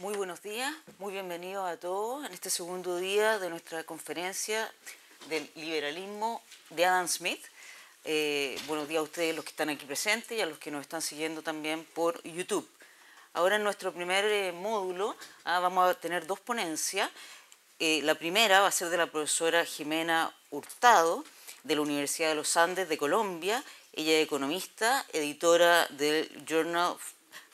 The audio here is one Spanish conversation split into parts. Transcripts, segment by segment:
Muy buenos días, muy bienvenidos a todos en este segundo día de nuestra conferencia del liberalismo de Adam Smith. Eh, buenos días a ustedes los que están aquí presentes y a los que nos están siguiendo también por YouTube. Ahora en nuestro primer eh, módulo ah, vamos a tener dos ponencias. Eh, la primera va a ser de la profesora Jimena Hurtado de la Universidad de los Andes de Colombia. Ella es economista, editora del Journal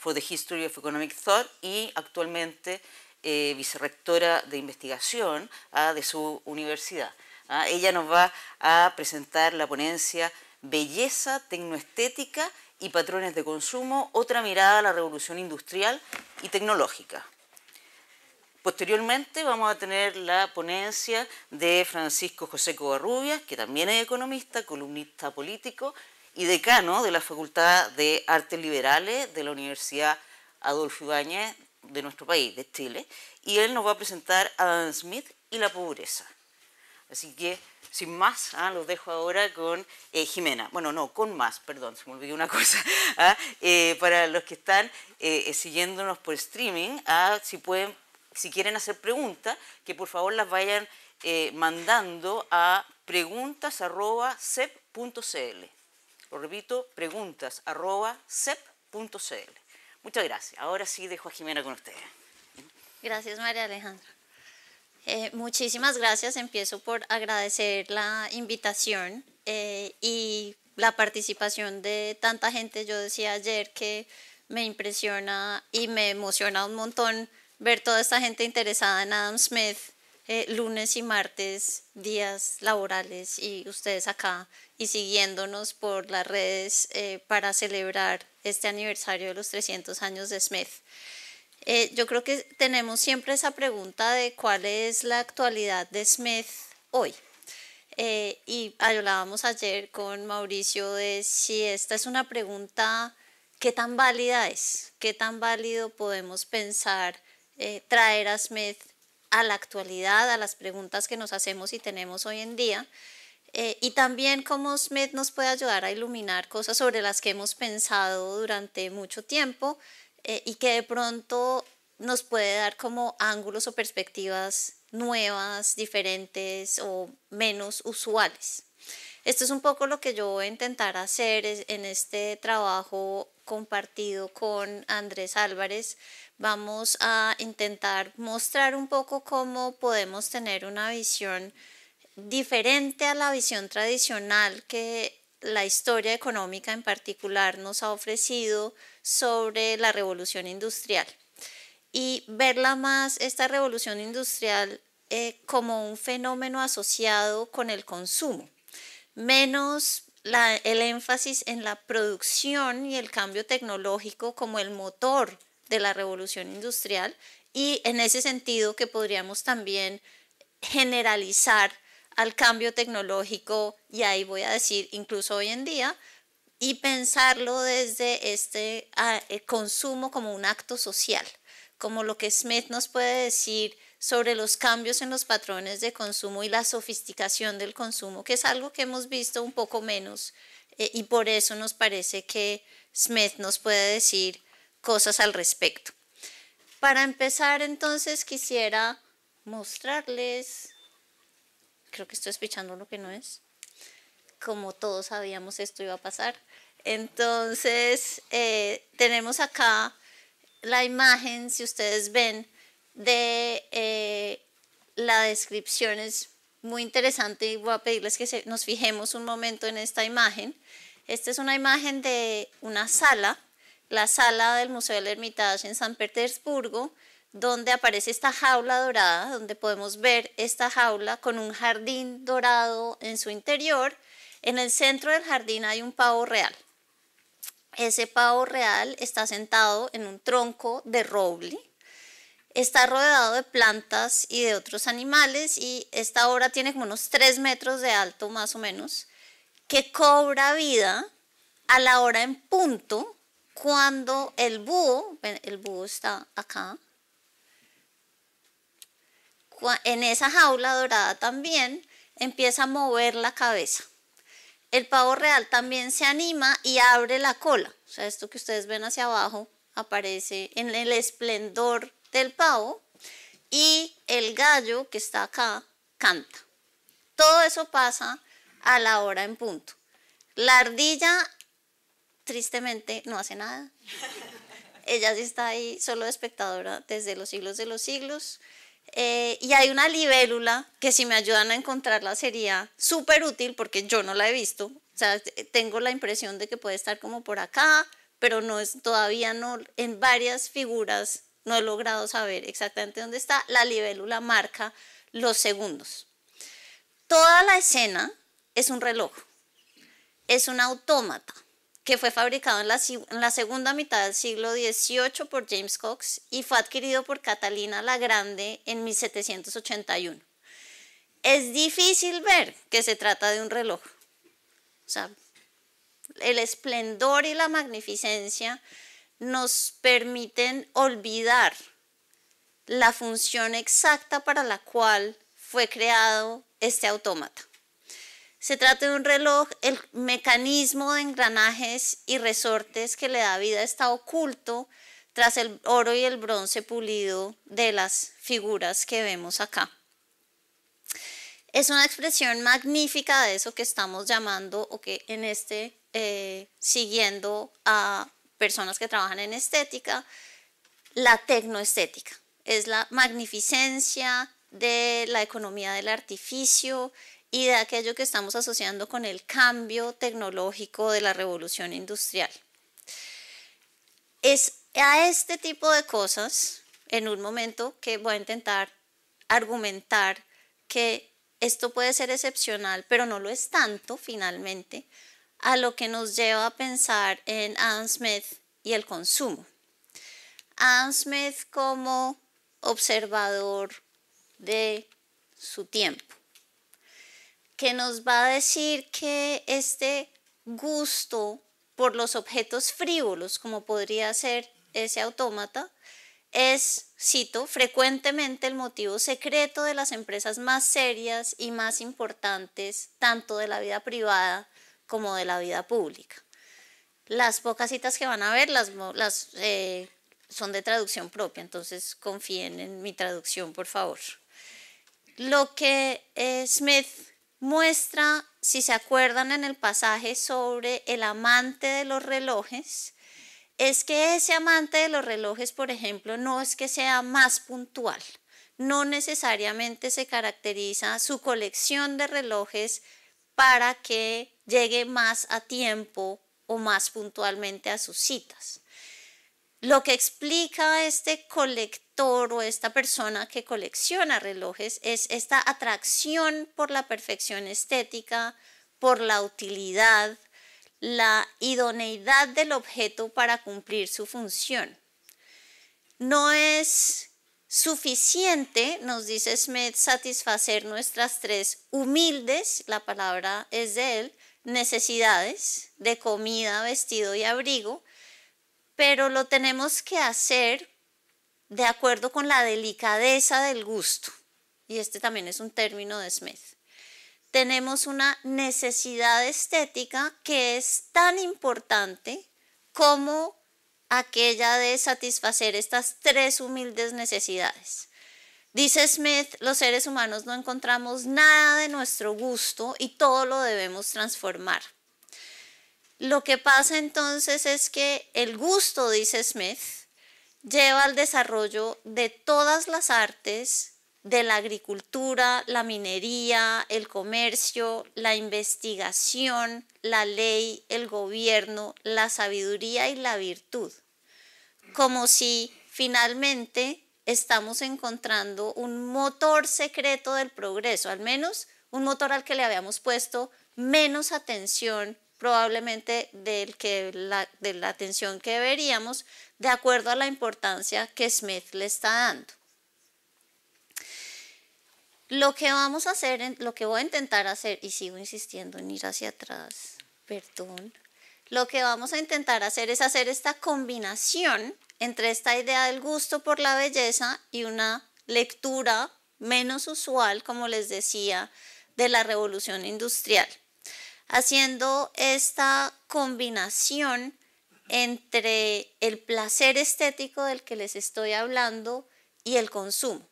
for the History of Economic Thought y actualmente eh, vicerrectora de investigación ah, de su universidad. Ah. ella nos va a presentar la ponencia Belleza, Tecnoestética y Patrones de Consumo, otra mirada a la revolución industrial y tecnológica. Posteriormente vamos a tener la ponencia de Francisco José Covarrubias, que también es economista, columnista político, y decano de la Facultad de Artes Liberales de la Universidad Adolfo Ibáñez de nuestro país, de Chile, y él nos va a presentar a Adam Smith y la pobreza. Así que, sin más, ¿ah? los dejo ahora con eh, Jimena. Bueno, no, con más, perdón, se me olvidó una cosa. ¿ah? Eh, para los que están eh, siguiéndonos por streaming, ¿ah? si, pueden, si quieren hacer preguntas, que por favor las vayan mandando a preguntas.cep.cl. Orbito preguntas arroba cep.cl. Muchas gracias. Ahora sí dejo a Jimena con ustedes. Gracias, María Alejandra. Eh, muchísimas gracias. Empiezo por agradecer la invitación eh, y la participación de tanta gente. Yo decía ayer que me impresiona y me emociona un montón ver toda esta gente interesada en Adam Smith eh, lunes y martes, días laborales y ustedes acá y siguiéndonos por las redes eh, para celebrar este aniversario de los 300 años de Smith. Eh, yo creo que tenemos siempre esa pregunta de cuál es la actualidad de Smith hoy. y hablábamos ayer con Mauricio de si esta es una pregunta, ¿qué tan válida es? ¿Qué tan válido podemos pensar traer a Smith a la actualidad, a las preguntas que nos hacemos y tenemos hoy en día. Eh, y también cómo Smith nos puede ayudar a iluminar cosas sobre las que hemos pensado durante mucho tiempo eh, y que de pronto nos puede dar como ángulos o perspectivas nuevas, diferentes o menos usuales. Esto es un poco lo que yo voy a intentar hacer en este trabajo compartido con Andrés Álvarez, vamos a intentar mostrar un poco cómo podemos tener una visión diferente a la visión tradicional que la historia económica en particular nos ha ofrecido sobre la revolución industrial y verla más esta revolución industrial eh, como un fenómeno asociado con el consumo, menos el énfasis en la producción y el cambio tecnológico como el motor de la revolución industrial y en ese sentido que podríamos también generalizar al cambio tecnológico y ahí voy a decir incluso hoy en día y pensarlo desde este ah, eh, consumo como un acto social, como lo que Smith nos puede decir sobre los cambios en los patrones de consumo y la sofisticación del consumo, que es algo que hemos visto un poco menos eh, y por eso nos parece que Smith nos puede decir cosas al respecto. Para empezar entonces quisiera mostrarles, creo que estoy escuchando lo que no es, como todos sabíamos esto iba a pasar. Entonces eh, tenemos acá la imagen, si ustedes ven, de eh, la descripción es muy interesante y voy a pedirles que nos fijemos un momento en esta imagen. Esta es una imagen de una sala, la sala del Museo del Hermitage en San Petersburgo, donde aparece esta jaula dorada, donde podemos ver esta jaula con un jardín dorado en su interior. En el centro del jardín hay un pavo real. Ese pavo real está sentado en un tronco de roble Está rodeado de plantas y de otros animales y esta obra tiene como unos 3 metros de alto más o menos, que cobra vida a la hora en punto cuando el búho, el búho está acá, en esa jaula dorada también empieza a mover la cabeza. El pavo real también se anima y abre la cola. O sea, esto que ustedes ven hacia abajo aparece en el esplendor del pavo y el gallo que está acá canta. Todo eso pasa a la hora en punto. La ardilla, tristemente, no hace nada. Ella sí está ahí solo espectadora desde los siglos de los siglos. Eh, y hay una libélula que si me ayudan a encontrarla sería súper útil porque yo no la he visto. O sea, tengo la impresión de que puede estar como por acá, pero no es, todavía no, en varias figuras no he logrado saber exactamente dónde está, la libélula marca los segundos. Toda la escena es un reloj, es un autómata que fue fabricado en la, segunda mitad del siglo XVIII por James Cox y fue adquirido por Catalina la Grande en 1781. Es difícil ver que se trata de un reloj. el esplendor y la magnificencia nos permiten olvidar la función exacta para la cual fue creado este autómata. Se trata de un reloj, el mecanismo de engranajes y resortes que le da vida está oculto tras el oro y el bronce pulido de las figuras que vemos acá. Es una expresión magnífica de eso que estamos llamando o que en este eh, siguiendo a personas que trabajan en estética, la tecnoestética. Es la magnificencia de la economía del artificio y de aquello que estamos asociando con el cambio tecnológico de la revolución industrial. Es a este tipo de cosas, en un momento, que voy a intentar argumentar que esto puede ser excepcional, pero no lo es tanto finalmente, a lo que nos lleva a pensar en Adam Smith y el consumo. Adam Smith como observador de su tiempo, que nos va a decir que este gusto por los objetos frívolos, como podría ser ese autómata, es, cito, frecuentemente el motivo secreto de las empresas más serias y más importantes, tanto de la vida privada como de la vida pública. Las pocas citas que van a ver las, las eh, son de traducción propia, entonces confíen en mi traducción, por favor. Lo que eh, Smith muestra, si se acuerdan en el pasaje sobre el amante de los relojes, es que ese amante de los relojes, por ejemplo, no es que sea más puntual, no necesariamente se caracteriza su colección de relojes para que llegue más a tiempo o más puntualmente a sus citas. Lo que explica este colector o esta persona que colecciona relojes es esta atracción por la perfección estética, por la utilidad, la idoneidad del objeto para cumplir su función. No es suficiente, nos dice Smith, satisfacer nuestras tres humildes, la palabra es de él, necesidades de comida, vestido y abrigo, pero lo tenemos que hacer de acuerdo con la delicadeza del gusto. Y este también es un término de Smith. Tenemos una necesidad estética que es tan importante como aquella de satisfacer estas tres humildes necesidades. Dice Smith, los seres humanos no encontramos nada de nuestro gusto y todo lo debemos transformar. Lo que pasa entonces es que el gusto, dice Smith, lleva al desarrollo de todas las artes, de la agricultura, la minería, el comercio, la investigación, la ley, el gobierno, la sabiduría y la virtud, como si finalmente estamos encontrando un motor secreto del progreso, al menos un motor al que le habíamos puesto menos atención probablemente del que la, de la atención que deberíamos de acuerdo a la importancia que Smith le está dando. Lo que vamos a hacer, lo que voy a intentar hacer, y sigo insistiendo en ir hacia atrás, perdón, lo que vamos a intentar hacer es hacer esta combinación entre esta idea del gusto por la belleza y una lectura menos usual, como les decía, de la revolución industrial. Haciendo esta combinación entre el placer estético del que les estoy hablando y el consumo.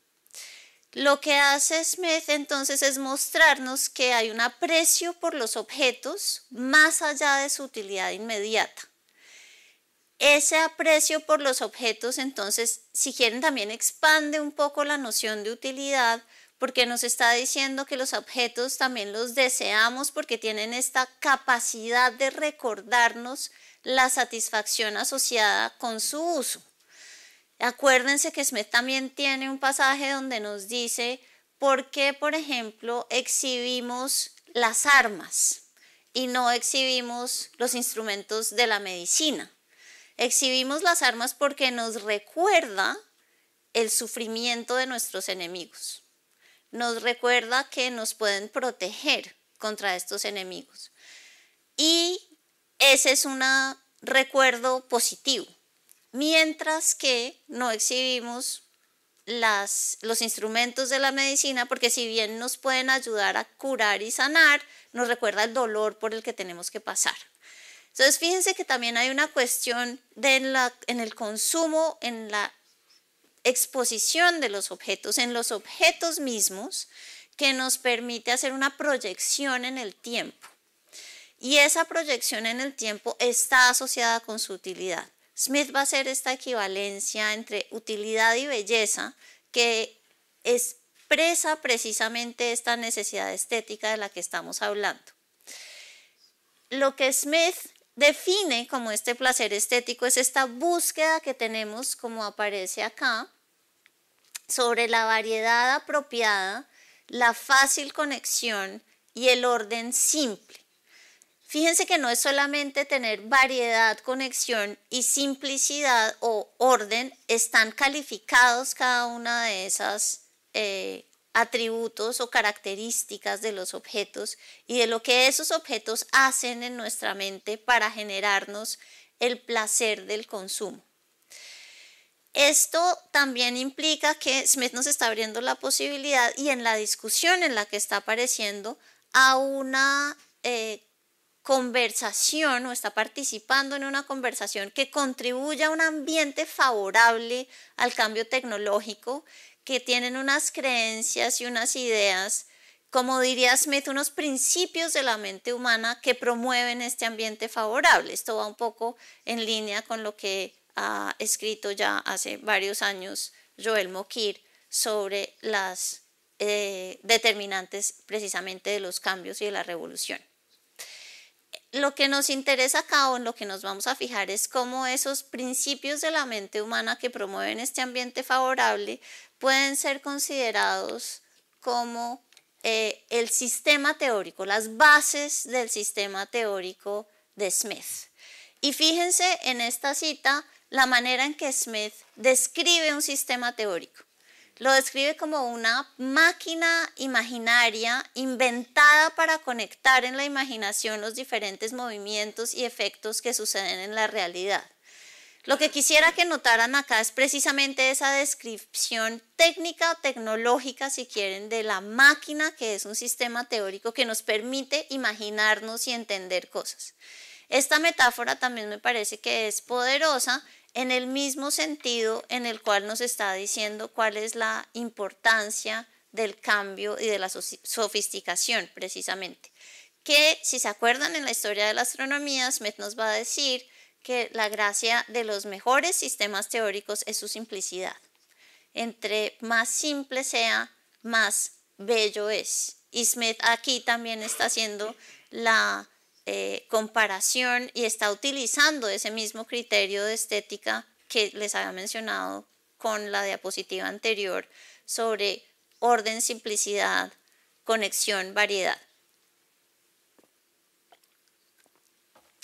Lo que hace Smith entonces es mostrarnos que hay un aprecio por los objetos más allá de su utilidad inmediata ese aprecio por los objetos, entonces, si quieren, también expande un poco la noción de utilidad, porque nos está diciendo que los objetos también los deseamos porque tienen esta capacidad de recordarnos la satisfacción asociada con su uso. Acuérdense que Smith también tiene un pasaje donde nos dice por qué, por ejemplo, exhibimos las armas y no exhibimos los instrumentos de la medicina Exhibimos las armas porque nos recuerda el sufrimiento de nuestros enemigos. Nos recuerda que nos pueden proteger contra estos enemigos. Y ese es un recuerdo positivo. Mientras que no exhibimos los instrumentos de la medicina, porque si bien nos pueden ayudar a curar y sanar, nos recuerda el dolor por el que tenemos que pasar. Entonces, fíjense que también hay una cuestión en el consumo, en la exposición de los objetos, en los objetos mismos, que nos permite hacer una proyección en el tiempo. Y esa proyección en el tiempo está asociada con su utilidad. Smith va a hacer esta equivalencia entre utilidad y belleza que expresa precisamente esta necesidad estética de la que estamos hablando. Lo que Smith define como este placer estético es esta búsqueda que tenemos, como aparece acá, sobre la variedad apropiada, la fácil conexión y el orden simple. Fíjense que no es solamente tener variedad, conexión y simplicidad o orden, están calificados cada una de esas eh, atributos o características de los objetos y de lo que esos objetos hacen en nuestra mente para generarnos el placer del consumo. Esto también implica que Smith nos está abriendo la posibilidad y en la discusión en la que está apareciendo a una eh, conversación o está participando en una conversación que contribuya a un ambiente favorable al cambio tecnológico que tienen unas creencias y unas ideas, como diría Smith, unos principios de la mente humana que promueven este ambiente favorable. Esto va un poco en línea con lo que ha escrito ya hace varios años Joel Mokir sobre las eh, determinantes precisamente de los cambios y de la revolución. Lo que nos interesa acá o en lo que nos vamos a fijar es cómo esos principios de la mente humana que promueven este ambiente favorable pueden ser considerados como eh, el sistema teórico, las bases del sistema teórico de Smith. Y fíjense en esta cita la manera en que Smith describe un sistema teórico. Lo describe como una máquina imaginaria inventada para conectar en la imaginación los diferentes movimientos y efectos que suceden en la realidad. Lo que quisiera que notaran acá es precisamente esa descripción técnica o tecnológica, si quieren, de la máquina, que es un sistema teórico que nos permite imaginarnos y entender cosas. Esta metáfora también me parece que es poderosa en el mismo sentido en el cual nos está diciendo cuál es la importancia del cambio y de la sofisticación, precisamente. Que, si se acuerdan, en la historia de la astronomía, Smith nos va a decir que la gracia de los mejores sistemas teóricos es su simplicidad. Entre más simple sea, más bello es. Y Smith aquí también está haciendo la eh, comparación y está utilizando ese mismo criterio de estética que les había mencionado con la diapositiva anterior sobre orden, simplicidad, conexión, variedad.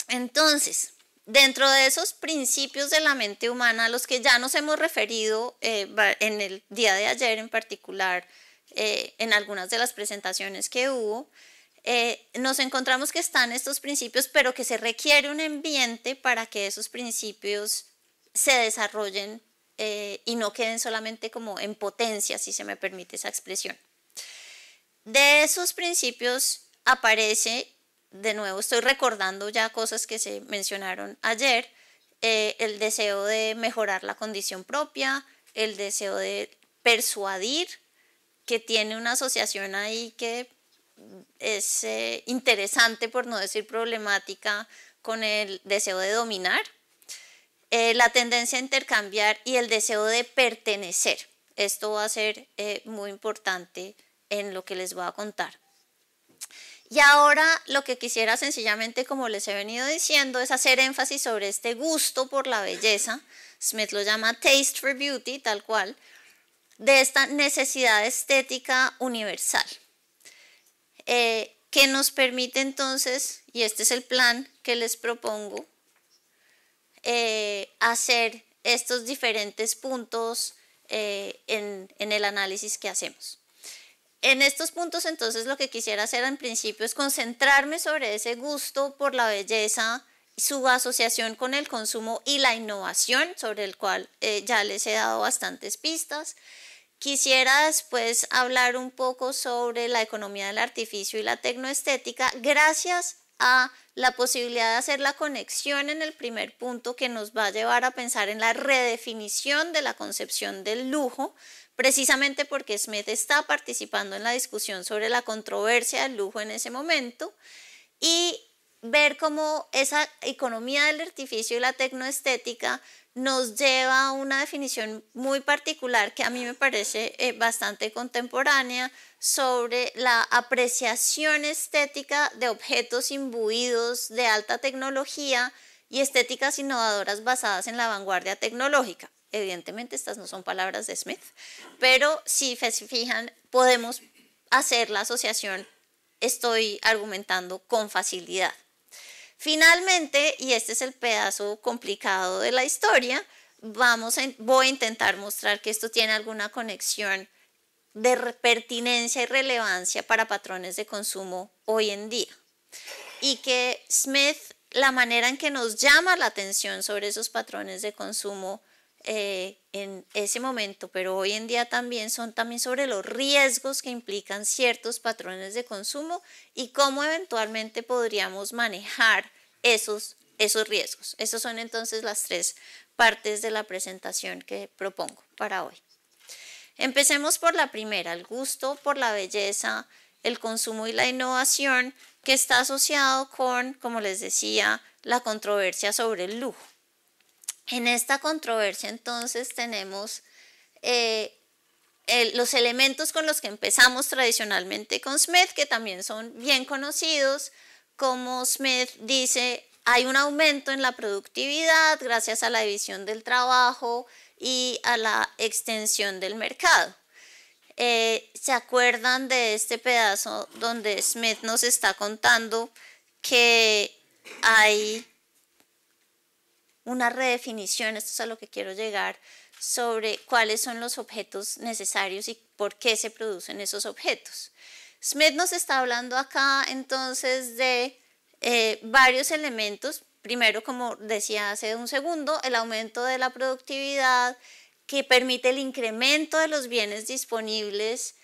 Entonces, dentro de esos principios de la mente humana a los que ya nos hemos referido eh, en el día de ayer en particular, eh, en algunas de las presentaciones que hubo, eh, nos encontramos que están estos principios, pero que se requiere un ambiente para que esos principios se desarrollen y no queden solamente como en potencia, si se me permite esa expresión. De esos principios aparece de nuevo estoy recordando ya cosas que se mencionaron ayer, eh, el deseo de mejorar la condición propia, el deseo de persuadir, que tiene una asociación ahí que es eh, interesante, por no decir problemática, con el deseo de dominar, eh, la tendencia a intercambiar y el deseo de pertenecer. Esto va a ser muy importante en lo que les voy a contar. Y ahora lo que quisiera sencillamente, como les he venido diciendo, es hacer énfasis sobre este gusto por la belleza. Smith lo llama taste for beauty, tal cual, de esta necesidad estética universal, eh, que nos permite entonces, y este es el plan que les propongo, eh, hacer estos diferentes puntos eh, en el análisis que hacemos en estos puntos entonces lo que quisiera hacer en principio es concentrarme sobre ese gusto por la belleza, su asociación con el consumo y la innovación, sobre el cual eh, ya les he dado bastantes pistas. Quisiera después hablar un poco sobre la economía del artificio y la tecnoestética gracias a la posibilidad de hacer la conexión en el primer punto que nos va a llevar a pensar en la redefinición de la concepción del lujo precisamente porque Smith está participando en la discusión sobre la controversia del lujo en ese momento y ver cómo esa economía del artificio y la tecnoestética nos lleva a una definición muy particular que a mí me parece eh, bastante contemporánea sobre la apreciación estética de objetos imbuidos de alta tecnología y estéticas innovadoras basadas en la vanguardia tecnológica. Evidentemente estas no son palabras de Smith, pero si se fijan, podemos hacer la asociación, estoy argumentando con facilidad. Finalmente, y este es el pedazo complicado de la historia, vamos voy a intentar mostrar que esto tiene alguna conexión de pertinencia y relevancia para patrones de consumo hoy en día. Y que Smith, la manera en que nos llama la atención sobre esos patrones de consumo eh, en ese momento, pero hoy en día también son también sobre los riesgos que implican ciertos patrones de consumo y cómo eventualmente podríamos manejar esos, esos riesgos. Esas son entonces las tres partes de la presentación que propongo para hoy. Empecemos por la primera, el gusto por la belleza, el consumo y la innovación, que está asociado con, como les decía, la controversia sobre el lujo. En esta controversia entonces tenemos eh, los elementos con los que empezamos tradicionalmente con Smith, que también son bien conocidos, como Smith dice, hay un aumento en la productividad gracias a la división del trabajo y a la extensión del mercado. Eh, ¿Se acuerdan de este pedazo donde Smith nos está contando que hay una redefinición, esto es a lo que quiero llegar, sobre cuáles son los objetos necesarios y por qué se producen esos objetos. Smith nos está hablando acá entonces de eh, varios elementos. Primero, como decía hace un segundo, el aumento de la productividad que permite el incremento de los bienes disponibles,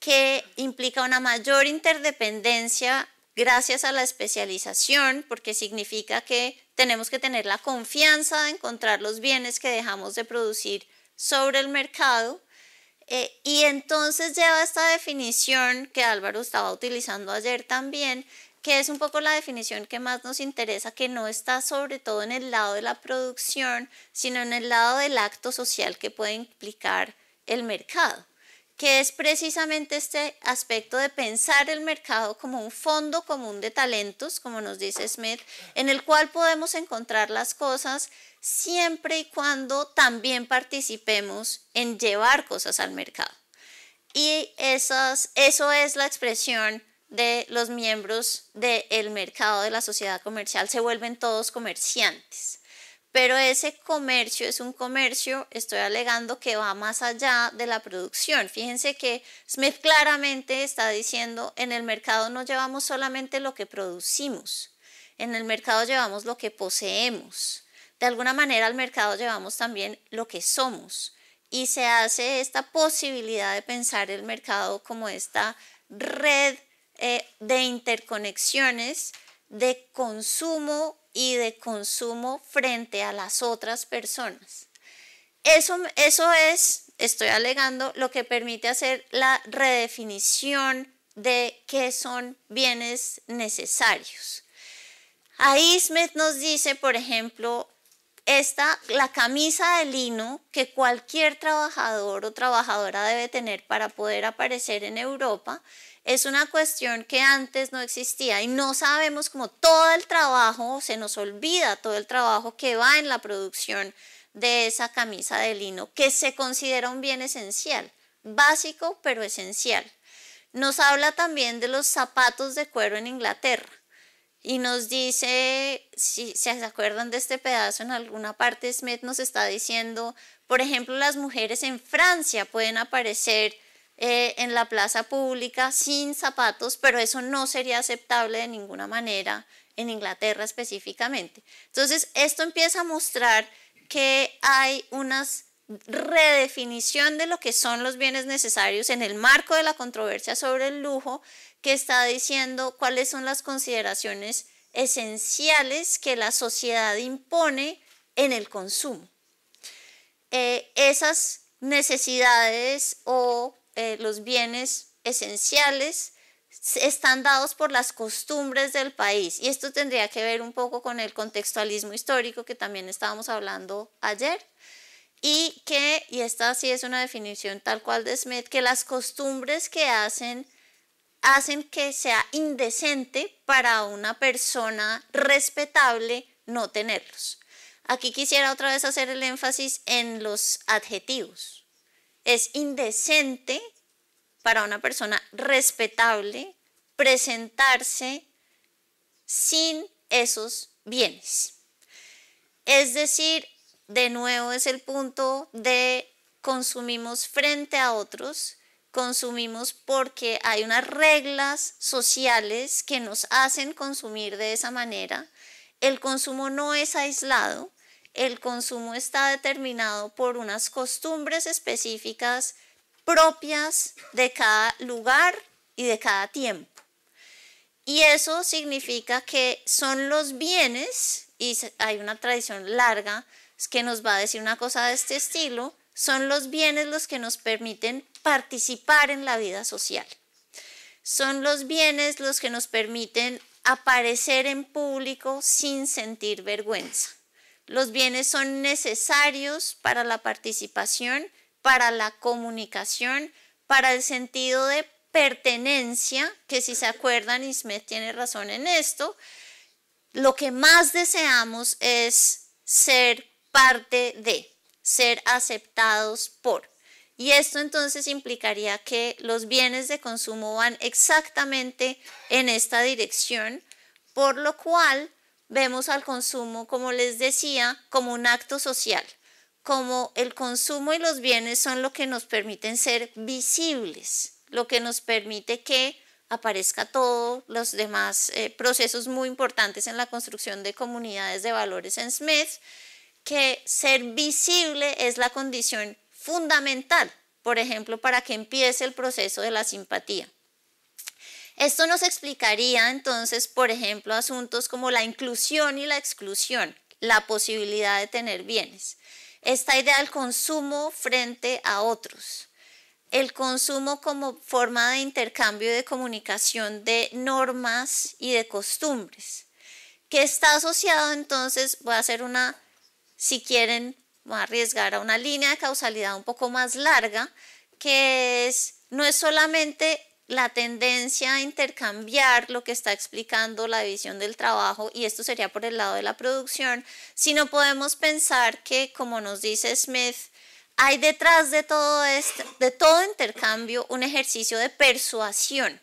que implica una mayor interdependencia gracias a la especialización, porque significa que tenemos que tener la confianza de encontrar los bienes que dejamos de producir sobre el mercado. Eh, y entonces lleva esta definición que Álvaro estaba utilizando ayer también, que es un poco la definición que más nos interesa, que no está sobre todo en el lado de la producción, sino en el lado del acto social que puede implicar el mercado que es precisamente este aspecto de pensar el mercado como un fondo común de talentos, como nos dice Smith, en el cual podemos encontrar las cosas siempre y cuando también participemos en llevar cosas al mercado. Y eso es la expresión de los miembros del mercado de la sociedad comercial, se vuelven todos comerciantes. Pero ese comercio es un comercio, estoy alegando, que va más allá de la producción. Fíjense que Smith claramente está diciendo, en el mercado no llevamos solamente lo que producimos, en el mercado llevamos lo que poseemos. De alguna manera al mercado llevamos también lo que somos. Y se hace esta posibilidad de pensar el mercado como esta red eh, de interconexiones de consumo y de consumo frente a las otras personas. Eso, es, estoy alegando, lo que permite hacer la redefinición de qué son bienes necesarios. Ahí Smith nos dice, por ejemplo, esta, la camisa de lino que cualquier trabajador o trabajadora debe tener para poder aparecer en Europa es una cuestión que antes no existía y no sabemos cómo todo el trabajo, se nos olvida todo el trabajo que va en la producción de esa camisa de lino, que se considera un bien esencial, básico pero esencial. Nos habla también de los zapatos de cuero en Inglaterra y nos dice, si se acuerdan de este pedazo en alguna parte, Smith nos está diciendo, por ejemplo, las mujeres en Francia pueden aparecer eh, en la plaza pública sin zapatos, pero eso no sería aceptable de ninguna manera en Inglaterra específicamente. Entonces, esto empieza a mostrar que hay una redefinición de lo que son los bienes necesarios en el marco de la controversia sobre el lujo, que está diciendo cuáles son las consideraciones esenciales que la sociedad impone en el consumo. Eh, esas necesidades o eh, los bienes esenciales están dados por las costumbres del país. Y esto tendría que ver un poco con el contextualismo histórico que también estábamos hablando ayer. Y que, y esta sí es una definición tal cual de Smith, que las costumbres que hacen hacen que sea indecente para una persona respetable no tenerlos. Aquí quisiera otra vez hacer el énfasis en los adjetivos es indecente para una persona respetable presentarse sin esos bienes. Es decir, de nuevo es el punto de consumimos frente a otros, consumimos porque hay unas reglas sociales que nos hacen consumir de esa manera. El consumo no es aislado, el consumo está determinado por unas costumbres específicas propias de cada lugar y de cada tiempo. Y eso significa que son los bienes, y hay una tradición larga que nos va a decir una cosa de este estilo, son los bienes los que nos permiten participar en la vida social. Son los bienes los que nos permiten aparecer en público sin sentir vergüenza los bienes son necesarios para la participación, para la comunicación, para el sentido de pertenencia, que si se acuerdan, Ismet tiene razón en esto, lo que más deseamos es ser parte de, ser aceptados por. Y esto entonces implicaría que los bienes de consumo van exactamente en esta dirección, por lo cual vemos al consumo, como les decía, como un acto social, como el consumo y los bienes son lo que nos permiten ser visibles, lo que nos permite que aparezca todos los demás eh, procesos muy importantes en la construcción de comunidades de valores en Smith, que ser visible es la condición fundamental, por ejemplo, para que empiece el proceso de la simpatía. Esto nos explicaría entonces, por ejemplo, asuntos como la inclusión y la exclusión, la posibilidad de tener bienes, esta idea del consumo frente a otros, el consumo como forma de intercambio de comunicación de normas y de costumbres, que está asociado entonces, voy a hacer una, si quieren, voy a arriesgar a una línea de causalidad un poco más larga, que es, no es solamente la tendencia a intercambiar lo que está explicando la división del trabajo, y esto sería por el lado de la producción, sino podemos pensar que, como nos dice Smith, hay detrás de todo, este, de todo intercambio un ejercicio de persuasión.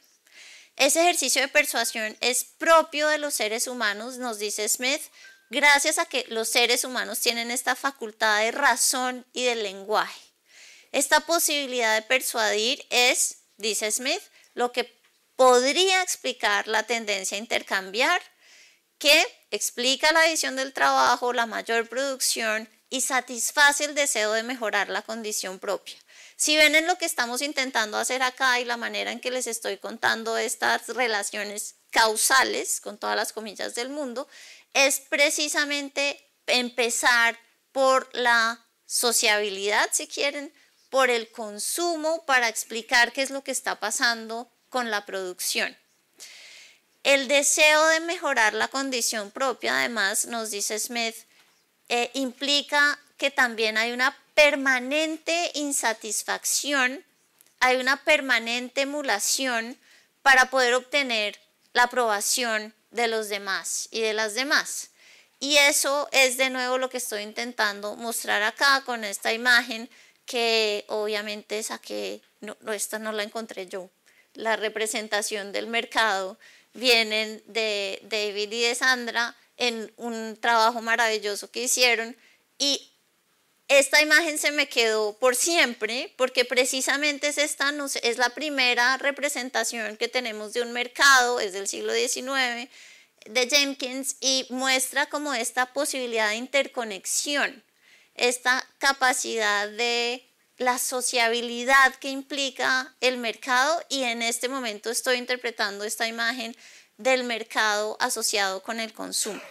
Ese ejercicio de persuasión es propio de los seres humanos, nos dice Smith, gracias a que los seres humanos tienen esta facultad de razón y de lenguaje. Esta posibilidad de persuadir es, dice Smith, lo que podría explicar la tendencia a intercambiar que explica la adición del trabajo, la mayor producción y satisface el deseo de mejorar la condición propia. Si ven en lo que estamos intentando hacer acá y la manera en que les estoy contando estas relaciones causales, con todas las comillas del mundo, es precisamente empezar por la sociabilidad, si quieren, por el consumo para explicar qué es lo que está pasando con la producción. El deseo de mejorar la condición propia, además, nos dice Smith, eh, implica que también hay una permanente insatisfacción, hay una permanente emulación para poder obtener la aprobación de los demás y de las demás. Y eso es de nuevo lo que estoy intentando mostrar acá con esta imagen que obviamente saqué, no, esta no la encontré yo, la representación del mercado, vienen de David y de Sandra en un trabajo maravilloso que hicieron y esta imagen se me quedó por siempre porque precisamente es esta es la primera representación que tenemos de un mercado es del siglo XIX de Jenkins y muestra como esta posibilidad de interconexión esta capacidad de la sociabilidad que implica el mercado y en este momento estoy interpretando esta imagen del mercado asociado con el consumo.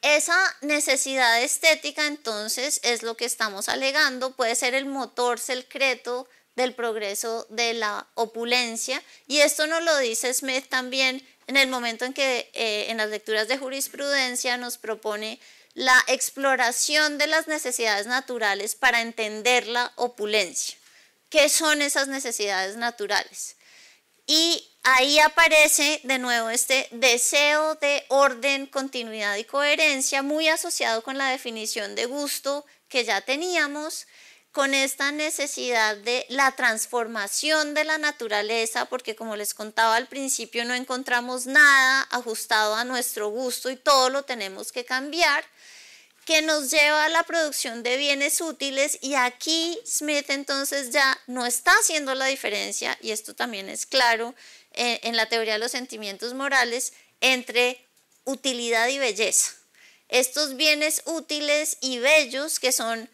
Esa necesidad estética entonces es lo que estamos alegando, puede ser el motor secreto del progreso de la opulencia y esto nos lo dice Smith también en el momento en que eh, en las lecturas de jurisprudencia nos propone la exploración de las necesidades naturales para entender la opulencia. ¿Qué son esas necesidades naturales? Y ahí aparece de nuevo este deseo de orden, continuidad y coherencia, muy asociado con la definición de gusto que ya teníamos, con esta necesidad de la transformación de la naturaleza, porque como les contaba al principio, no encontramos nada ajustado a nuestro gusto y todo lo tenemos que cambiar que nos lleva a la producción de bienes útiles y aquí Smith entonces ya no está haciendo la diferencia, y esto también es claro eh, en, la teoría de los sentimientos morales, entre utilidad y belleza. Estos bienes útiles y bellos que son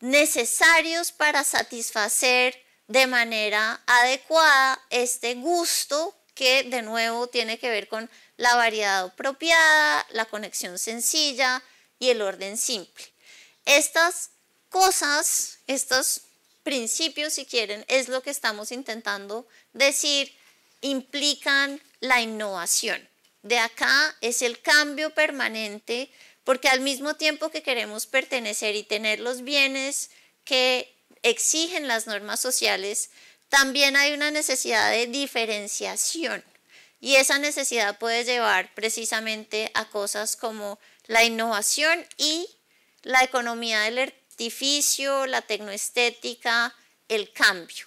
necesarios para satisfacer de manera adecuada este gusto que de nuevo tiene que ver con la variedad apropiada, la conexión sencilla, y el orden simple. Estas cosas, estos principios, si quieren, es lo que estamos intentando decir, implican la innovación. De acá es el cambio permanente, porque al mismo tiempo que queremos pertenecer y tener los bienes que exigen las normas sociales, también hay una necesidad de diferenciación. Y esa necesidad puede llevar precisamente a cosas como la innovación y la economía del artificio, la tecnoestética, el cambio.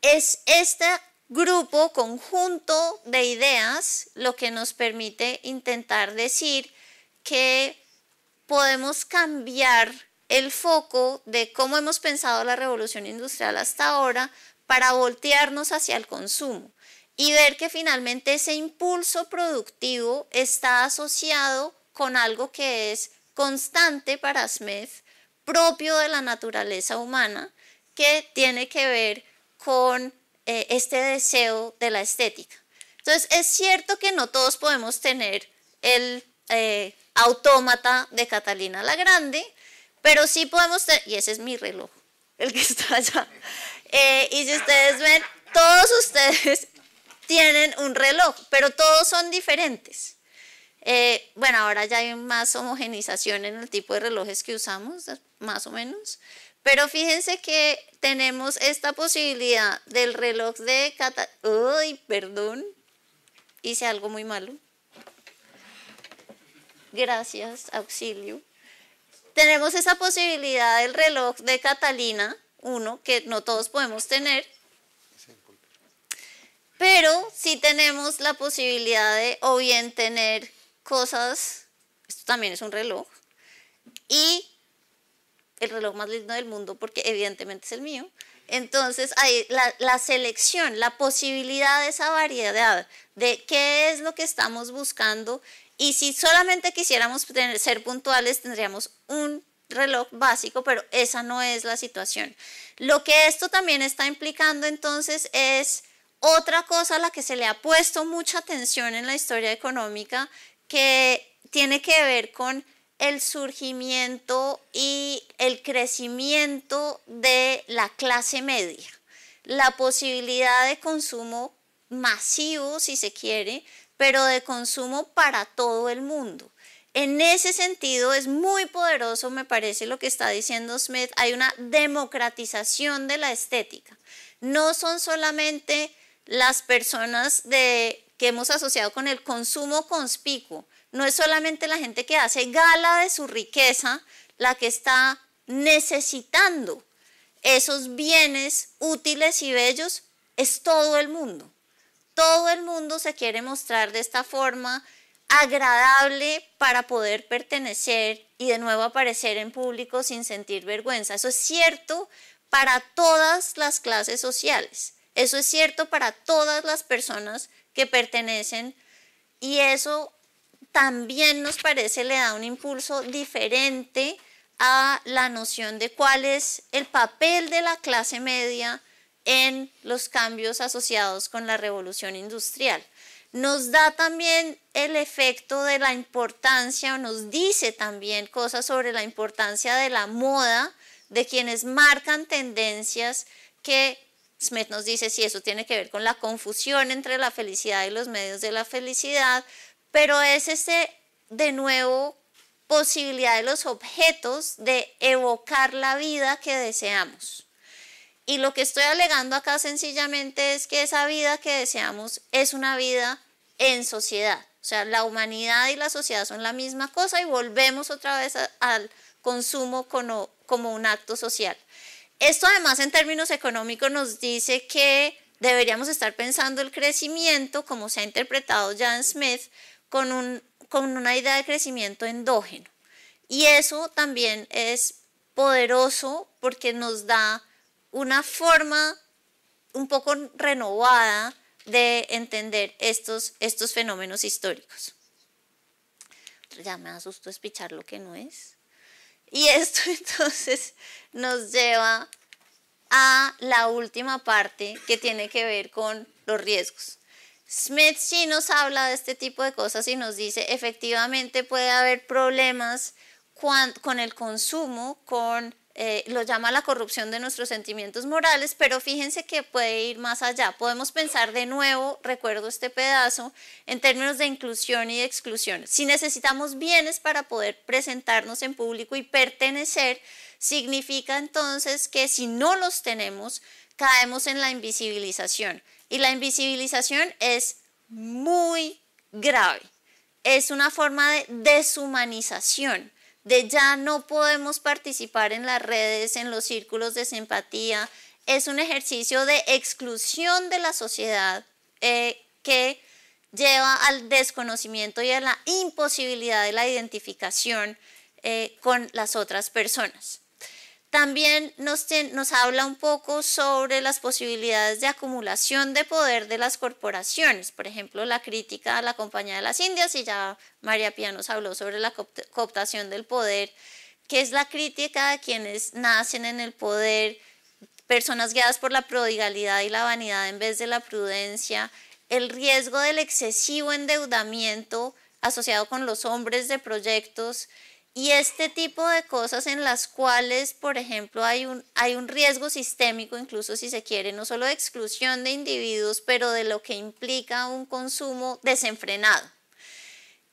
Es este grupo, conjunto de ideas, lo que nos permite intentar decir que podemos cambiar el foco de cómo hemos pensado la revolución industrial hasta ahora para voltearnos hacia el consumo y ver que finalmente ese impulso productivo está asociado con algo que es constante para Smith, propio de la naturaleza humana, que tiene que ver con eh, este deseo de la estética. Entonces, es cierto que no todos podemos tener el eh, autómata de Catalina la Grande, pero sí podemos tener, y ese es mi reloj, el que está allá, eh, y si ustedes ven, todos ustedes tienen un reloj, pero todos son diferentes. Eh, bueno, ahora ya hay más homogenización en el tipo de relojes que usamos, más o menos. Pero fíjense que tenemos esta posibilidad del reloj de cata... ¡Uy, perdón! Hice algo muy malo. Gracias, auxilio. Tenemos esa posibilidad del reloj de Catalina uno que no todos podemos tener, pero sí tenemos la posibilidad de o bien tener cosas, esto también es un reloj, y el reloj más lindo del mundo porque evidentemente es el mío. Entonces, hay la, selección, la posibilidad de esa variedad, de qué es lo que estamos buscando. Y si solamente quisiéramos ser puntuales, tendríamos un reloj básico, pero esa no es la situación. Lo que esto también está implicando entonces es otra cosa a la que se le ha puesto mucha atención en la historia económica, que tiene que ver con el surgimiento y el crecimiento de la clase media, la posibilidad de consumo masivo, si se quiere, pero de consumo para todo el mundo. En ese sentido es muy poderoso, me parece, lo que está diciendo Smith. Hay una democratización de la estética. No son solamente las personas de que hemos asociado con el consumo conspicuo. No es solamente la gente que hace gala de su riqueza la que está necesitando esos bienes útiles y bellos, es todo el mundo. Todo el mundo se quiere mostrar de esta forma agradable para poder pertenecer y de nuevo aparecer en público sin sentir vergüenza. Eso es cierto para todas las clases sociales. Eso es cierto para todas las personas que pertenecen y eso también nos parece le da un impulso diferente a la noción de cuál es el papel de la clase media en los cambios asociados con la revolución industrial. Nos da también el efecto de la importancia, o nos dice también cosas sobre la importancia de la moda, de quienes marcan tendencias que Smith nos dice si eso tiene que ver con la confusión entre la felicidad y los medios de la felicidad, pero es ese, de nuevo, posibilidad de los objetos de evocar la vida que deseamos. Y lo que estoy alegando acá sencillamente es que esa vida que deseamos es una vida en sociedad. O sea, la humanidad y la sociedad son la misma cosa y volvemos otra vez al consumo como un acto social. Esto además en términos económicos nos dice que deberíamos estar pensando el crecimiento, como se ha interpretado Jan Smith, con, un, con una idea de crecimiento endógeno. Y eso también es poderoso porque nos da una forma un poco renovada de entender estos, estos fenómenos históricos. Ya me asustó espichar lo que no es. Y esto entonces nos lleva a la última parte que tiene que ver con los riesgos. Smith sí nos habla de este tipo de cosas y nos dice, efectivamente puede haber problemas con el consumo, con, eh, lo llama la corrupción de nuestros sentimientos morales, pero fíjense que puede ir más allá. Podemos pensar de nuevo, recuerdo este pedazo, en términos de inclusión y exclusión. Si necesitamos bienes para poder presentarnos en público y pertenecer, Significa entonces que si no los tenemos, caemos en la invisibilización. Y la invisibilización es muy grave. Es una forma de deshumanización, de ya no podemos participar en las redes, en los círculos de simpatía. Es un ejercicio de exclusión de la sociedad eh, que lleva al desconocimiento y a la imposibilidad de la identificación eh, con las otras personas. También nos, habla un poco sobre las posibilidades de acumulación de poder de las corporaciones, por ejemplo, la crítica a la Compañía de las Indias, y ya María Pía nos habló sobre la cooptación del poder, que es la crítica de quienes nacen en el poder, personas guiadas por la prodigalidad y la vanidad en vez de la prudencia, el riesgo del excesivo endeudamiento asociado con los hombres de proyectos y este tipo de cosas en las cuales, por ejemplo, hay un, riesgo sistémico, incluso si se quiere, no solo de exclusión de individuos, pero de lo que implica un consumo desenfrenado.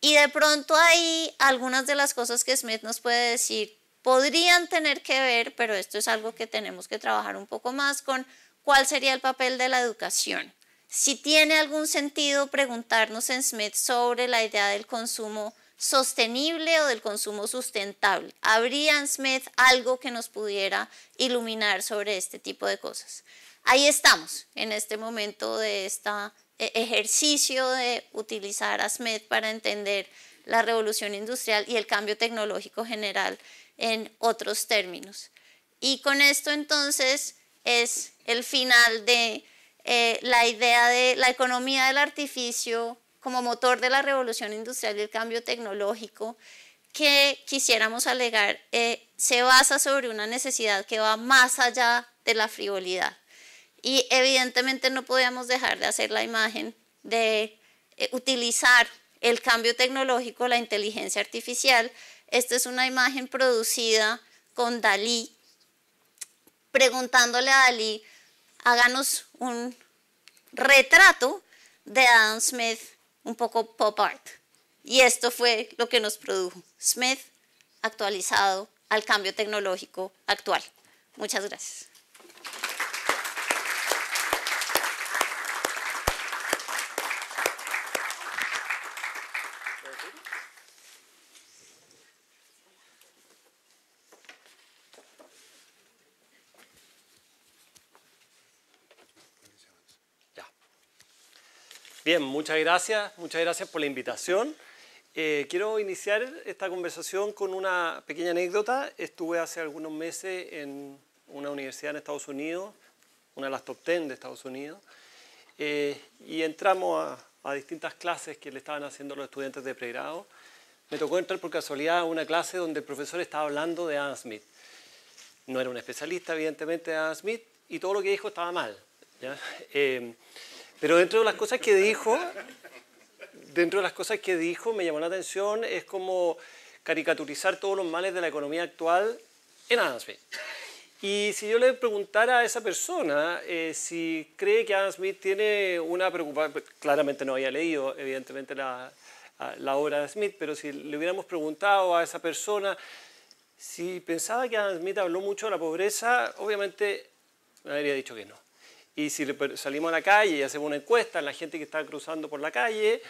Y de pronto ahí algunas de las cosas que Smith nos puede decir podrían tener que ver, pero esto es algo que tenemos que trabajar un poco más con cuál sería el papel de la educación. Si tiene algún sentido preguntarnos en Smith sobre la idea del consumo sostenible o del consumo sustentable. ¿Habría, Smith, algo que nos pudiera iluminar sobre este tipo de cosas? Ahí estamos, en este momento de este ejercicio de utilizar a Smith para entender la revolución industrial y el cambio tecnológico general en otros términos. Y con esto entonces es el final de eh, la idea de la economía del artificio como motor de la revolución industrial y el cambio tecnológico que quisiéramos alegar eh, se basa sobre una necesidad que va más allá de la frivolidad. Y evidentemente no podíamos dejar de hacer la imagen de eh, utilizar el cambio tecnológico, la inteligencia artificial. Esta es una imagen producida con Dalí, preguntándole a Dalí, háganos un retrato de Adam Smith un poco pop art. Y esto fue lo que nos produjo Smith actualizado al cambio tecnológico actual. Muchas gracias. muchas gracias, muchas gracias por la invitación. Eh, quiero iniciar esta conversación con una pequeña anécdota. Estuve hace algunos meses en una universidad en Estados Unidos, una de las top 10 de Estados Unidos, eh, y entramos a, distintas clases que le estaban haciendo los estudiantes de pregrado. Me tocó entrar por casualidad a una clase donde el profesor estaba hablando de Adam Smith. No era un especialista, evidentemente, de Adam Smith, y todo lo que dijo estaba mal. Eh, pero dentro de las cosas que dijo, dentro de las cosas que dijo, me llamó la atención, es como caricaturizar todos los males de la economía actual en Adam Smith. Y si yo le preguntara a esa persona eh, si cree que Adam Smith tiene una preocupación, pues, claramente no había leído evidentemente la, la, obra de Smith, pero si le hubiéramos preguntado a esa persona si pensaba que Adam Smith habló mucho de la pobreza, obviamente me habría dicho que no. Y si salimos a la calle y hacemos una encuesta, en la gente que está cruzando por la calle,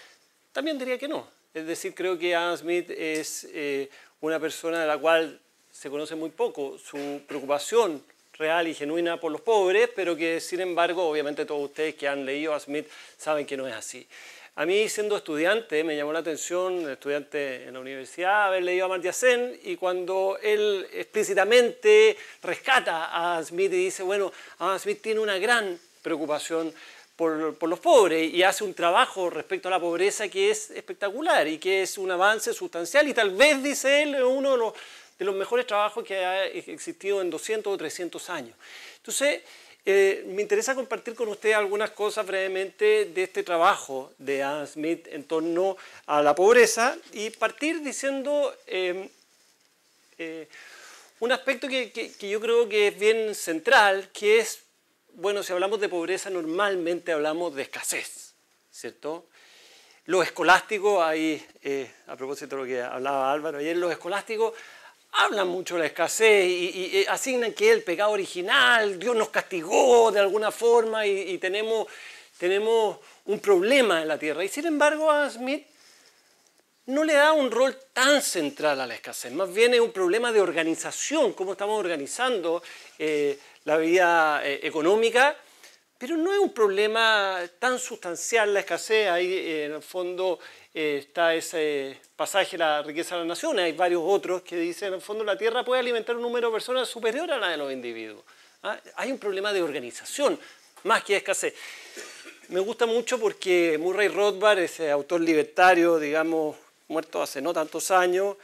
también diría que no. Es decir, creo que Adam Smith es eh, una persona de la cual se conoce muy poco, su preocupación real y genuina por los pobres, pero que sin embargo, obviamente todos ustedes que han leído a Smith saben que no es así. A mí, siendo estudiante, me llamó la atención, estudiante en la universidad, haber leído a Amartya Sen y cuando él explícitamente rescata a Smith y dice, bueno, Adam Smith tiene una gran preocupación por, los pobres y hace un trabajo respecto a la pobreza que es espectacular y que es un avance sustancial y tal vez, dice él, uno de los, de los mejores trabajos que ha existido en 200 o 300 años. Entonces, eh, me interesa compartir con ustedes algunas cosas brevemente de este trabajo de Adam Smith en torno a la pobreza y partir diciendo em, eh, un aspecto que, yo creo que es bien central, que es, bueno, si hablamos de pobreza normalmente hablamos de escasez, ¿cierto? Lo escolástico ahí, eh, a propósito de lo que hablaba Álvaro ayer, lo escolástico hablan mucho de la escasez y, eh, asignan que es el pecado original, Dios nos castigó de alguna forma y, tenemos, tenemos un problema en la tierra. Y sin embargo, a Smith no le da un rol tan central a la escasez, más bien es un problema de organización, cómo estamos organizando eh, la vida eh, económica, pero no es un problema tan sustancial la escasez, ahí en el fondo eh, está ese pasaje La riqueza de las naciones, hay varios otros que dicen, en el fondo la Tierra puede alimentar un número de personas superior a la de los individuos. Ah, hay un problema de organización más que de escasez. Me gusta mucho porque Murray Rothbard, ese autor libertario, digamos, muerto hace no tantos años,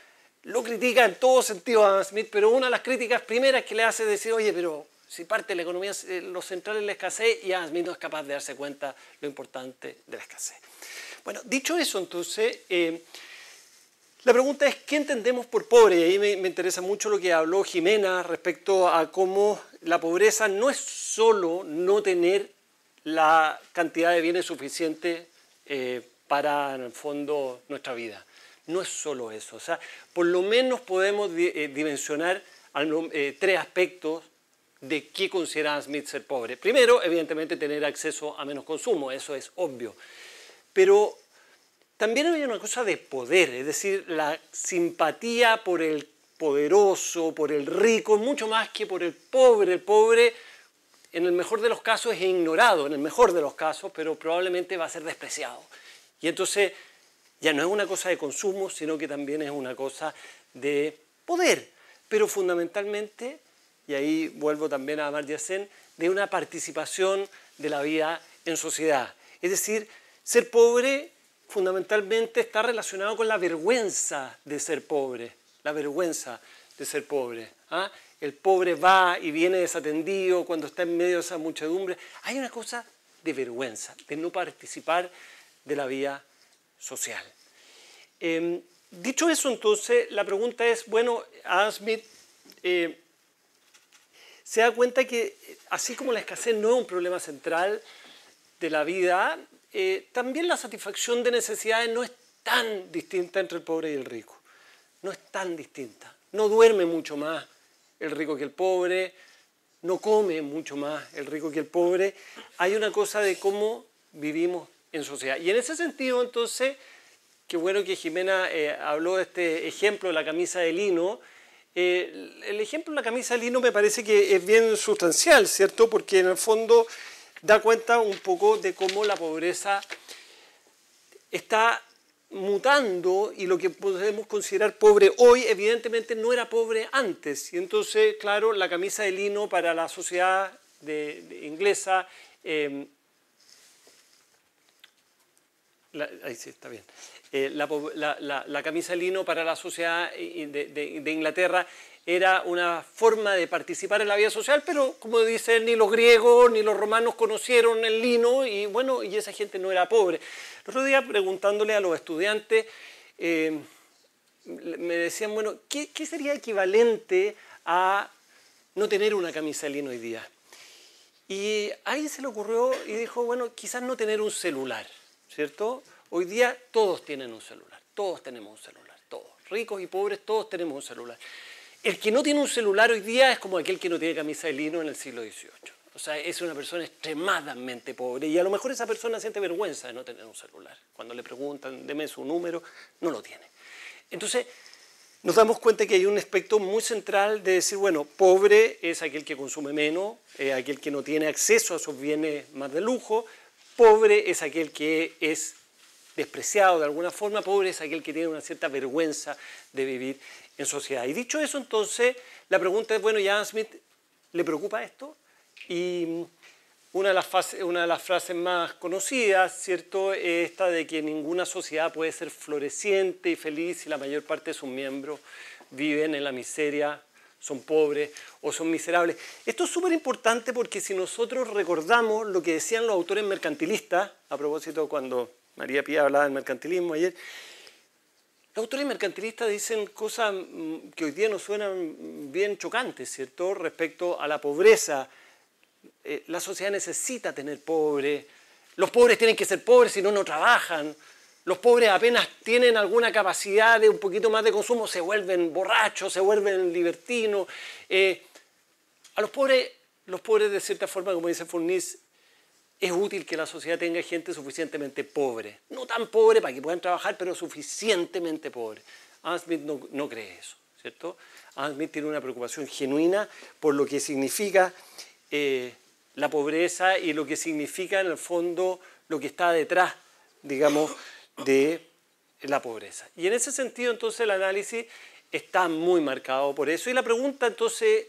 lo critica en todo sentido a Adam Smith, pero una de las críticas primeras que le hace es decir, oye, pero si parte de la economía, eh, lo central es la escasez, y Adam Smith no es capaz de darse cuenta lo importante de la escasez. Bueno, dicho eso entonces, eh, la pregunta es, ¿qué entendemos por pobre? Y ahí me, interesa mucho lo que habló Jimena respecto a cómo la pobreza no es solo no tener la cantidad de bienes suficiente eh, para, en el fondo, nuestra vida. No es solo eso. O sea, por lo menos podemos eh, dimensionar tres aspectos de qué considera Smith ser pobre. Primero, evidentemente, tener acceso a menos consumo. Eso es obvio. Pero también hay una cosa de poder, es decir, la simpatía por el poderoso, por el rico, mucho más que por el pobre. El pobre, en el mejor de los casos, es ignorado, en el mejor de los casos, pero probablemente va a ser despreciado. Y entonces ya no es una cosa de consumo, sino que también es una cosa de poder. Pero fundamentalmente, y ahí vuelvo también a Amartya de una participación de la vida en sociedad. Es decir, ser pobre fundamentalmente está relacionado con la vergüenza de ser pobre, la vergüenza de ser pobre. ¿ah? El pobre va y viene desatendido cuando está en medio de esa muchedumbre. Hay una cosa de vergüenza, de no participar de la vida social. Em, dicho eso, entonces, la pregunta es, bueno, Adam Smith eh, se da cuenta que eh, así como la escasez no es un problema central de la vida, eh, también la satisfacción de necesidades no es tan distinta entre el pobre y el rico. No es tan distinta. No duerme mucho más el rico que el pobre, no come mucho más el rico que el pobre. Hay una cosa de cómo vivimos en sociedad. Y en ese sentido, entonces, qué bueno que Jimena eh, habló de este ejemplo de la camisa de lino. Eh, el ejemplo de la camisa de lino me parece que es bien sustancial, ¿cierto? Porque en el fondo da cuenta un poco de cómo la pobreza está mutando y lo que podemos considerar pobre hoy evidentemente no era pobre antes. Y entonces, claro, la camisa de lino para la sociedad inglesa, em, la, ahí sí, está bien, eh, la, camisa de lino para la sociedad eh, de Inglaterra era una forma de participar en la vida social, pero como dicen, ni los griegos ni los romanos conocieron el lino y bueno, y esa gente no era pobre. El otro día preguntándole a los estudiantes, eh, me decían, bueno, ¿qué, sería equivalente a no tener una camisa de lino hoy día? Y ahí se le ocurrió y dijo, bueno, quizás no tener un celular, ¿cierto? Hoy día todos tienen un celular, todos tenemos un celular, todos, ricos y pobres, todos tenemos un celular. El que no tiene un celular hoy día es como aquel que no tiene camisa de lino en el siglo XVIII. O sea, es una persona extremadamente pobre y a lo mejor esa persona siente vergüenza de no tener un celular. Cuando le preguntan, deme su número, no lo tiene. Entonces, nos damos cuenta que hay un aspecto muy central de decir, bueno, pobre es aquel que consume menos, aquel que no tiene acceso a sus bienes más de lujo, pobre es aquel que es despreciado de alguna forma, pobre es aquel que tiene una cierta vergüenza de vivir en sociedad. Y dicho eso, entonces, la pregunta es, bueno, ¿y Smith le preocupa esto? Y una de las, una de las frases más conocidas, ¿cierto?, es esta de que ninguna sociedad puede ser floreciente y feliz si la mayor parte de sus miembros viven en la miseria son pobres o son miserables. Esto es súper importante porque si nosotros recordamos lo que decían los autores mercantilistas, a propósito cuando María Pía hablaba del mercantilismo ayer, los autores mercantilistas dicen cosas mm, que hoy día nos suenan bien chocantes, ¿cierto? Respecto a la pobreza. Eh, la sociedad necesita tener pobres. Los pobres tienen que ser pobres, si no, no trabajan. Los pobres apenas tienen alguna capacidad de un poquito más de consumo, se vuelven borrachos, se vuelven libertinos. Eh, a los pobres, los pobres de cierta forma, como dice Furniss es útil que la sociedad tenga gente suficientemente pobre. No tan pobre para que puedan trabajar, pero suficientemente pobre. Adam Smith no, cree eso, ¿cierto? Adam Smith tiene una preocupación genuina por lo que significa eh, la pobreza y lo que significa en el fondo lo que está detrás, digamos, de la pobreza. Y en ese sentido, entonces, el análisis está muy marcado por eso. Y la pregunta, entonces,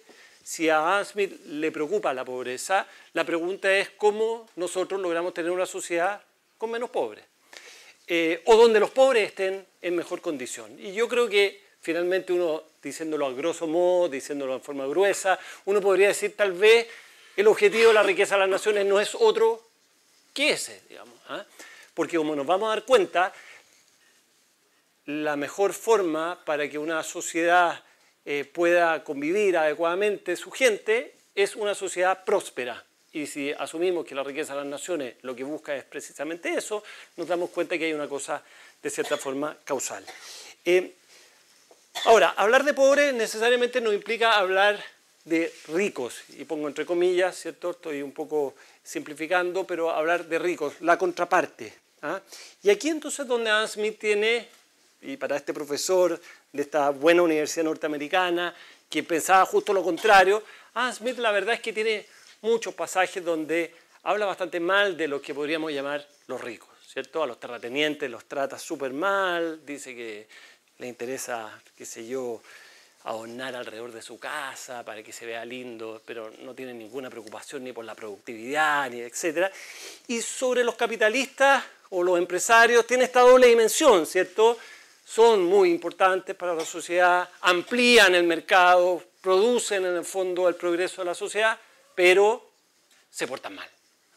si a Adam Smith le preocupa la pobreza, la pregunta es cómo nosotros logramos tener una sociedad con menos pobres. Eh, o donde los pobres estén en mejor condición. Y yo creo que finalmente uno, diciéndolo a grosso modo, diciéndolo en forma gruesa, uno podría decir tal vez el objetivo de la riqueza de las naciones no es otro que ese, digamos. ¿ah? Porque como nos vamos a dar cuenta, la mejor forma para que una sociedad eh, pueda convivir adecuadamente su gente, es una sociedad próspera. Y si asumimos que la riqueza de las naciones lo que busca es precisamente eso, nos damos cuenta que hay una cosa de cierta forma causal. Eh, ahora, hablar de pobres necesariamente no implica hablar de ricos, y pongo entre comillas, ¿cierto? Estoy un poco simplificando, pero hablar de ricos, la contraparte. ¿ah? Y aquí entonces donde Adam Smith tiene, y para este profesor de esta buena universidad norteamericana, que pensaba justo lo contrario. Ah, Smith la verdad es que tiene muchos pasajes donde habla bastante mal de lo que podríamos llamar los ricos, ¿cierto? A los terratenientes los trata súper mal, dice que le interesa, qué sé yo, adornar alrededor de su casa para que se vea lindo, pero no tiene ninguna preocupación ni por la productividad, ni etcétera Y sobre los capitalistas o los empresarios tiene esta doble dimensión, ¿cierto? son muy importantes para la sociedad, amplían el mercado, producen en el fondo el progreso de la sociedad, pero se portan mal.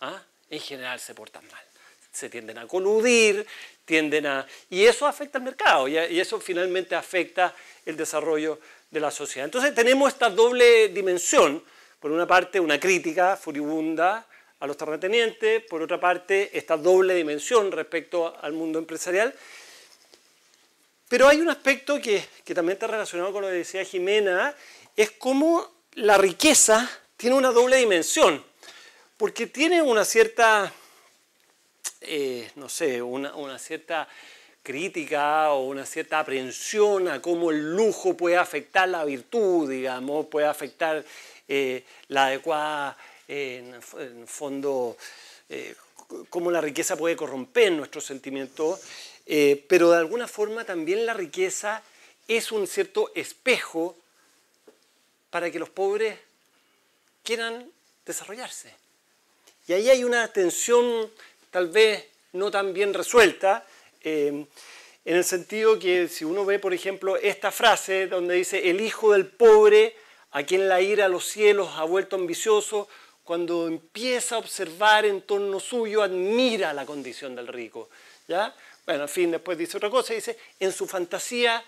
¿ah? En general se portan mal. Se tienden a coludir, tienden a... Y eso afecta al mercado y, eso finalmente afecta el desarrollo de la sociedad. Entonces tenemos esta doble dimensión. Por una parte, una crítica furibunda a los terratenientes, por otra parte, esta doble dimensión respecto al mundo empresarial pero hay un aspecto que, también está relacionado con lo que decía Jimena, es cómo la riqueza tiene una doble dimensión, porque tiene una cierta, eh, no sé, una, cierta crítica o una cierta aprehensión a cómo el lujo puede afectar la virtud, digamos, puede afectar eh, la adecuada, eh, en, fondo, cómo la riqueza puede corromper nuestros sentimientos. Eh, pero de alguna forma también la riqueza es un cierto espejo para que los pobres quieran desarrollarse. Y ahí hay una tensión tal vez no tan bien resuelta, eh, en el sentido que si uno ve, por ejemplo, esta frase donde dice, el hijo del pobre, a quien la ira a los cielos ha vuelto ambicioso, cuando empieza a observar en torno suyo, admira la condición del rico. ¿ya? Bueno, en fin, después dice otra cosa, dice, en su fantasía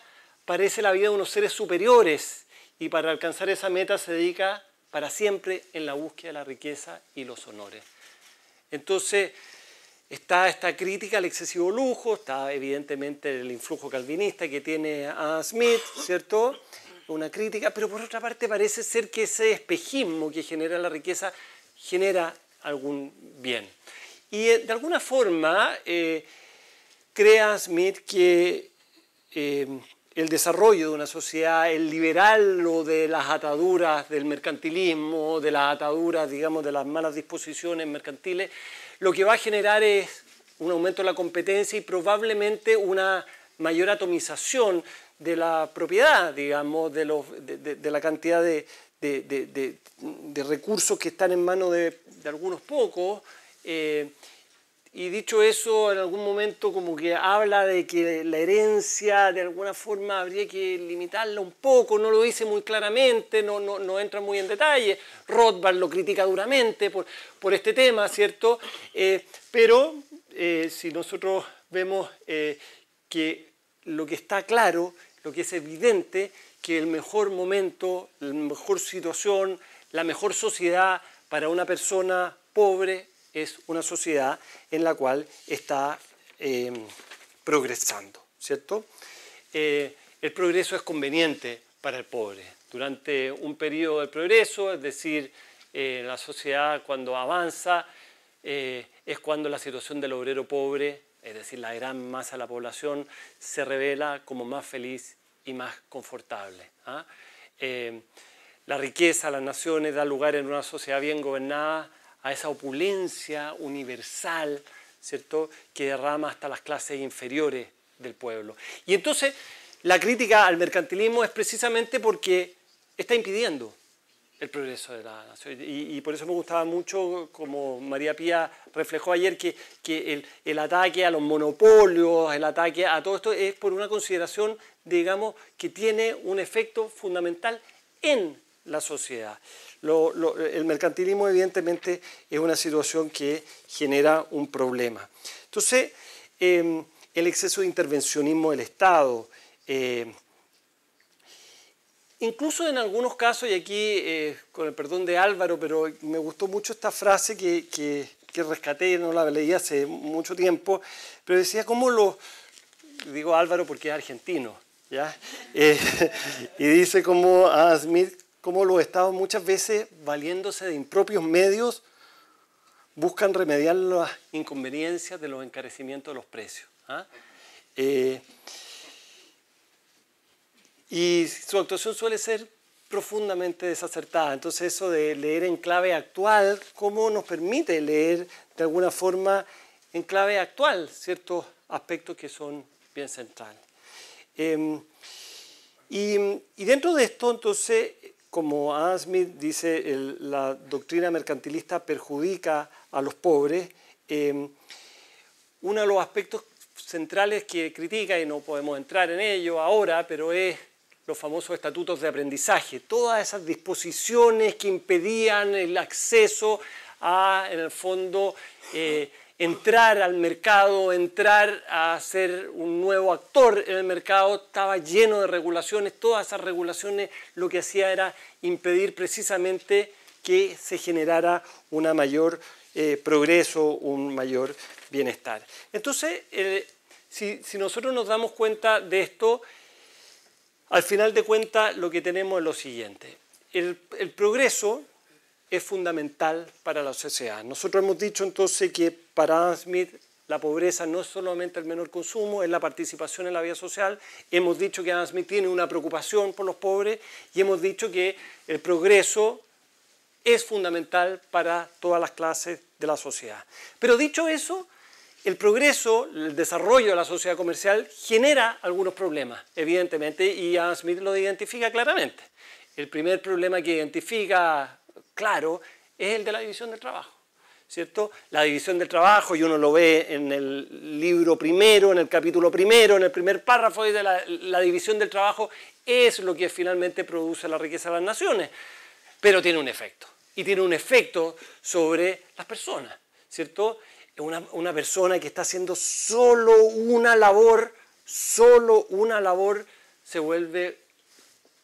parece la vida de unos seres superiores y para alcanzar esa meta se dedica para siempre en la búsqueda de la riqueza y los honores. Entonces, está esta crítica al excesivo lujo, está evidentemente el influjo calvinista que tiene a Smith, ¿cierto? Una crítica, pero por otra parte parece ser que ese espejismo que genera la riqueza genera algún bien. Y eh, de alguna forma... Eh, crea Smith que eh, el desarrollo de una sociedad, el o de las ataduras del mercantilismo, de las ataduras, digamos, de las malas disposiciones mercantiles, lo que va a generar es un aumento de la competencia y probablemente una mayor atomización de la propiedad, digamos, de, la cantidad de, recursos que están en manos de, algunos pocos. Eh, y dicho eso, en algún momento como que habla de que la herencia de alguna forma habría que limitarla un poco, no lo dice muy claramente, no, no, entra muy en detalle. Rothbard lo critica duramente por, por este tema, ¿cierto? Eh, pero eh, si nosotros vemos eh, que lo que está claro, lo que es evidente, que el mejor momento, la mejor situación, la mejor sociedad para una persona pobre es una sociedad en la cual está eh, progresando, ¿cierto? Eh, el progreso es conveniente para el pobre. Durante un periodo de progreso, es decir, eh, la sociedad cuando avanza, es cuando la situación del obrero pobre, es decir, la gran masa de la población, se revela como más feliz y más confortable. ¿ah? la riqueza, las naciones, da lugar en una sociedad bien gobernada a esa opulencia universal, ¿cierto?, que derrama hasta las clases inferiores del pueblo. Y entonces la crítica al mercantilismo es precisamente porque está impidiendo el progreso de la nación. Y, por eso me gustaba mucho, como María Pía reflejó ayer, que, que el, el, ataque a los monopolios, el ataque a todo esto, es por una consideración, digamos, que tiene un efecto fundamental en la sociedad. el mercantilismo evidentemente es una situación que genera un problema. Entonces, em, el exceso de intervencionismo del Estado, em, incluso en algunos casos, y aquí eh, con el perdón de Álvaro, pero me gustó mucho esta frase que, que, que rescaté, no la leí hace mucho tiempo, pero decía cómo lo digo Álvaro porque es argentino, ¿ya? Eh, y dice como a ah, Smith cómo los estados muchas veces, valiéndose de impropios medios, buscan remediar las inconveniencias de los encarecimientos de los precios. ¿ah? Eh, y su actuación suele ser profundamente desacertada. Entonces eso de leer en clave actual, ¿cómo nos permite leer de alguna forma en clave actual ciertos aspectos que son bien centrales? Em, y, dentro de esto, entonces, como Adam Smith dice, la doctrina mercantilista perjudica a los pobres, em, uno de los aspectos centrales que critica, y no podemos entrar en ello ahora, pero es los famosos estatutos de aprendizaje, todas esas disposiciones que impedían el acceso a, en el fondo, eh, entrar al mercado, entrar a ser un nuevo actor en el mercado, estaba lleno de regulaciones. Todas esas regulaciones lo que hacía era impedir precisamente que se generara un mayor eh, progreso, un mayor bienestar. Entonces, eh, si, nosotros nos damos cuenta de esto, al final de cuentas lo que tenemos es lo siguiente. el, progreso es fundamental para la sociedad. Nosotros hemos dicho entonces que para Adam Smith la pobreza no es solamente el menor consumo, es la participación en la vida social. Hemos dicho que Adam Smith tiene una preocupación por los pobres y hemos dicho que el progreso es fundamental para todas las clases de la sociedad. Pero dicho eso, el progreso, el desarrollo de la sociedad comercial genera algunos problemas, evidentemente, y Adam Smith lo identifica claramente. El primer problema que identifica claro es el de la división del trabajo. ¿Cierto? La división del trabajo, y uno lo ve en el libro primero, en el capítulo primero, en el primer párrafo, de la, división del trabajo es lo que finalmente produce la riqueza de las naciones, pero tiene un efecto, y tiene un efecto sobre las personas, ¿cierto? una persona que está haciendo solo una labor, solo una labor, se vuelve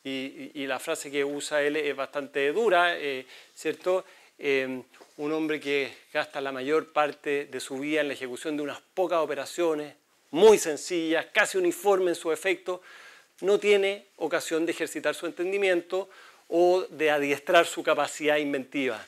y, la frase que usa él es bastante dura, eh, ¿cierto? Em, un hombre que gasta la mayor parte de su vida en la ejecución de unas pocas operaciones, muy sencillas, casi uniformes en su efecto, no tiene ocasión de ejercitar su entendimiento o de adiestrar su capacidad inventiva.